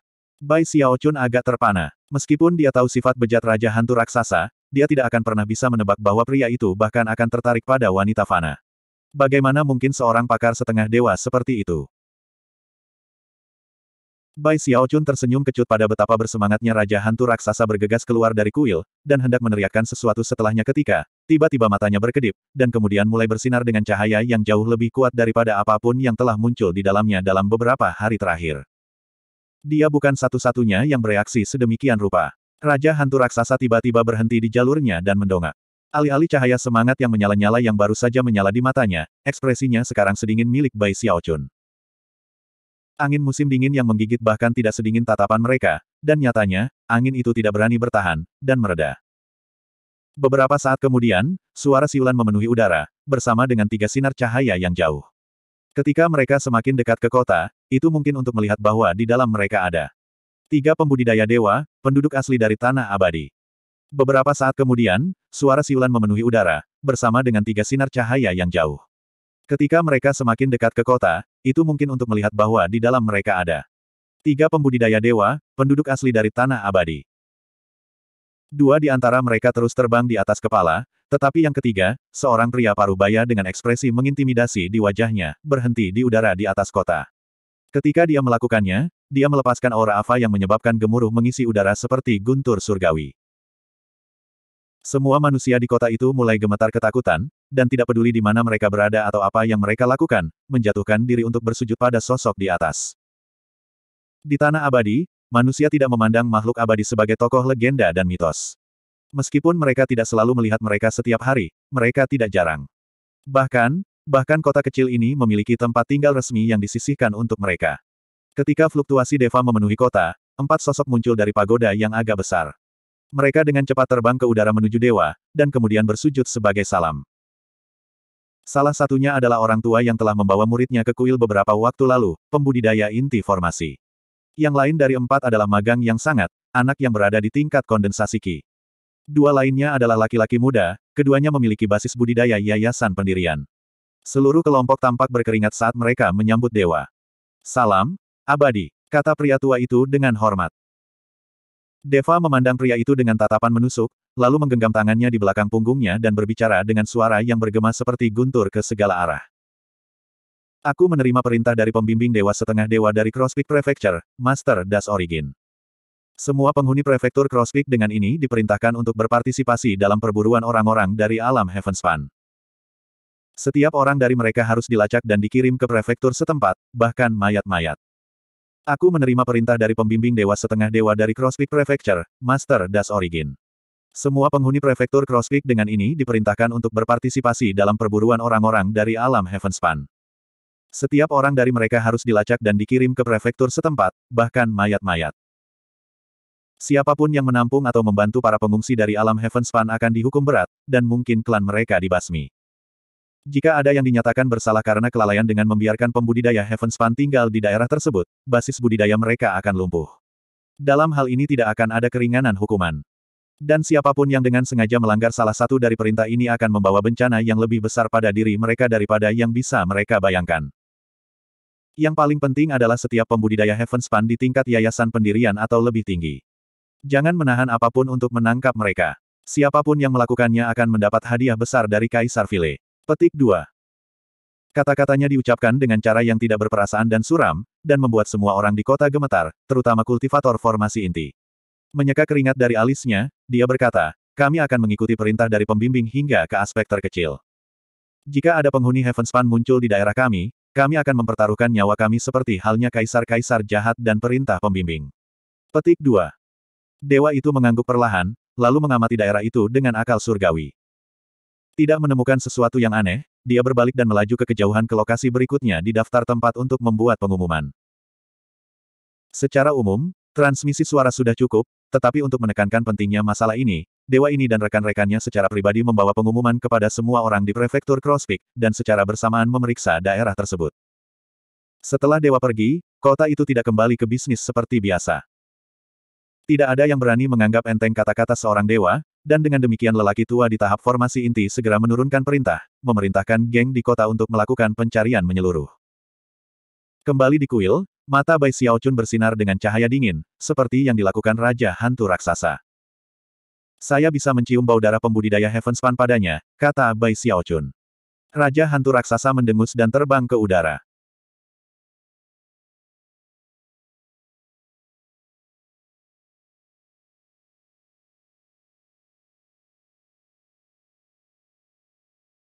Bai Xiaochun agak terpana. Meskipun dia tahu sifat bejat Raja Hantu Raksasa, dia tidak akan pernah bisa menebak bahwa pria itu bahkan akan tertarik pada wanita fana. Bagaimana mungkin seorang pakar setengah dewa seperti itu? Bai Xiaochun tersenyum kecut pada betapa bersemangatnya Raja Hantu Raksasa bergegas keluar dari kuil, dan hendak meneriakkan sesuatu setelahnya ketika, tiba-tiba matanya berkedip, dan kemudian mulai bersinar dengan cahaya yang jauh lebih kuat daripada apapun yang telah muncul di dalamnya dalam beberapa hari terakhir. Dia bukan satu-satunya yang bereaksi sedemikian rupa. Raja hantu raksasa tiba-tiba berhenti di jalurnya dan mendongak. Alih-alih cahaya semangat yang menyala-nyala yang baru saja menyala di matanya, ekspresinya sekarang sedingin milik Bai Xiaochun. Angin musim dingin yang menggigit bahkan tidak sedingin tatapan mereka, dan nyatanya, angin itu tidak berani bertahan, dan mereda. Beberapa saat kemudian, suara siulan memenuhi udara, bersama dengan tiga sinar cahaya yang jauh. Ketika mereka semakin dekat ke kota, itu mungkin untuk melihat bahwa di dalam mereka ada tiga pembudidaya dewa, penduduk asli dari tanah abadi. Beberapa saat kemudian, suara siulan memenuhi udara, bersama dengan tiga sinar cahaya yang jauh. Ketika mereka semakin dekat ke kota, itu mungkin untuk melihat bahwa di dalam mereka ada tiga pembudidaya dewa, penduduk asli dari tanah abadi. Dua di antara mereka terus terbang di atas kepala, tetapi yang ketiga, seorang pria parubaya dengan ekspresi mengintimidasi di wajahnya, berhenti di udara di atas kota. Ketika dia melakukannya, dia melepaskan aura Ava yang menyebabkan gemuruh mengisi udara seperti guntur surgawi. Semua manusia di kota itu mulai gemetar ketakutan, dan tidak peduli di mana mereka berada atau apa yang mereka lakukan, menjatuhkan diri untuk bersujud pada sosok di atas. Di tanah abadi, manusia tidak memandang makhluk abadi sebagai tokoh legenda dan mitos. Meskipun mereka tidak selalu melihat mereka setiap hari, mereka tidak jarang. Bahkan, bahkan kota kecil ini memiliki tempat tinggal resmi yang disisihkan untuk mereka. Ketika fluktuasi Deva memenuhi kota, empat sosok muncul dari pagoda yang agak besar. Mereka dengan cepat terbang ke udara menuju Dewa, dan kemudian bersujud sebagai salam. Salah satunya adalah orang tua yang telah membawa muridnya ke kuil beberapa waktu lalu, pembudidaya inti formasi. Yang lain dari empat adalah magang yang sangat, anak yang berada di tingkat kondensasi Ki. Dua lainnya adalah laki-laki muda, keduanya memiliki basis budidaya yayasan pendirian. Seluruh kelompok tampak berkeringat saat mereka menyambut dewa. Salam, abadi, kata pria tua itu dengan hormat. Deva memandang pria itu dengan tatapan menusuk, lalu menggenggam tangannya di belakang punggungnya dan berbicara dengan suara yang bergema seperti guntur ke segala arah. Aku menerima perintah dari pembimbing dewa setengah dewa dari Crosspeak Prefecture, Master Das Origin. Semua penghuni prefektur Crosspeak dengan ini diperintahkan untuk berpartisipasi dalam perburuan orang-orang dari alam Heavenspan. Setiap orang dari mereka harus dilacak dan dikirim ke prefektur setempat, bahkan mayat-mayat. Aku menerima perintah dari pembimbing dewa setengah dewa dari Crosspeak Prefecture, Master Das Origin. Semua penghuni prefektur Crosspeak dengan ini diperintahkan untuk berpartisipasi dalam perburuan orang-orang dari alam Heavenspan. Setiap orang dari mereka harus dilacak dan dikirim ke prefektur setempat, bahkan mayat-mayat. Siapapun yang menampung atau membantu para pengungsi dari alam Heavenspan akan dihukum berat, dan mungkin klan mereka dibasmi. Jika ada yang dinyatakan bersalah karena kelalaian dengan membiarkan pembudidaya Heavenspan tinggal di daerah tersebut, basis budidaya mereka akan lumpuh. Dalam hal ini tidak akan ada keringanan hukuman. Dan siapapun yang dengan sengaja melanggar salah satu dari perintah ini akan membawa bencana yang lebih besar pada diri mereka daripada yang bisa mereka bayangkan. Yang paling penting adalah setiap pembudidaya Heavenspan di tingkat yayasan pendirian atau lebih tinggi. Jangan menahan apapun untuk menangkap mereka. Siapapun yang melakukannya akan mendapat hadiah besar dari Kaisar Vile. Petik 2. Kata-katanya diucapkan dengan cara yang tidak berperasaan dan suram, dan membuat semua orang di kota gemetar, terutama kultivator formasi inti. Menyeka keringat dari alisnya, dia berkata, kami akan mengikuti perintah dari pembimbing hingga ke aspek terkecil. Jika ada penghuni Heavenspan muncul di daerah kami, kami akan mempertaruhkan nyawa kami seperti halnya kaisar-kaisar jahat dan perintah pembimbing. Petik 2. Dewa itu mengangguk perlahan, lalu mengamati daerah itu dengan akal surgawi. Tidak menemukan sesuatu yang aneh, dia berbalik dan melaju ke kejauhan ke lokasi berikutnya di daftar tempat untuk membuat pengumuman. Secara umum, transmisi suara sudah cukup, tetapi untuk menekankan pentingnya masalah ini, dewa ini dan rekan-rekannya secara pribadi membawa pengumuman kepada semua orang di prefektur Crosspeak dan secara bersamaan memeriksa daerah tersebut. Setelah dewa pergi, kota itu tidak kembali ke bisnis seperti biasa. Tidak ada yang berani menganggap enteng kata-kata seorang dewa, dan dengan demikian lelaki tua di tahap formasi inti segera menurunkan perintah, memerintahkan geng di kota untuk melakukan pencarian menyeluruh. Kembali di kuil, mata Bai Xiaochun bersinar dengan cahaya dingin, seperti yang dilakukan Raja Hantu Raksasa. Saya bisa mencium bau darah pembudidaya Heaven Span padanya, kata Bai Xiaochun. Raja Hantu Raksasa mendengus dan terbang ke udara.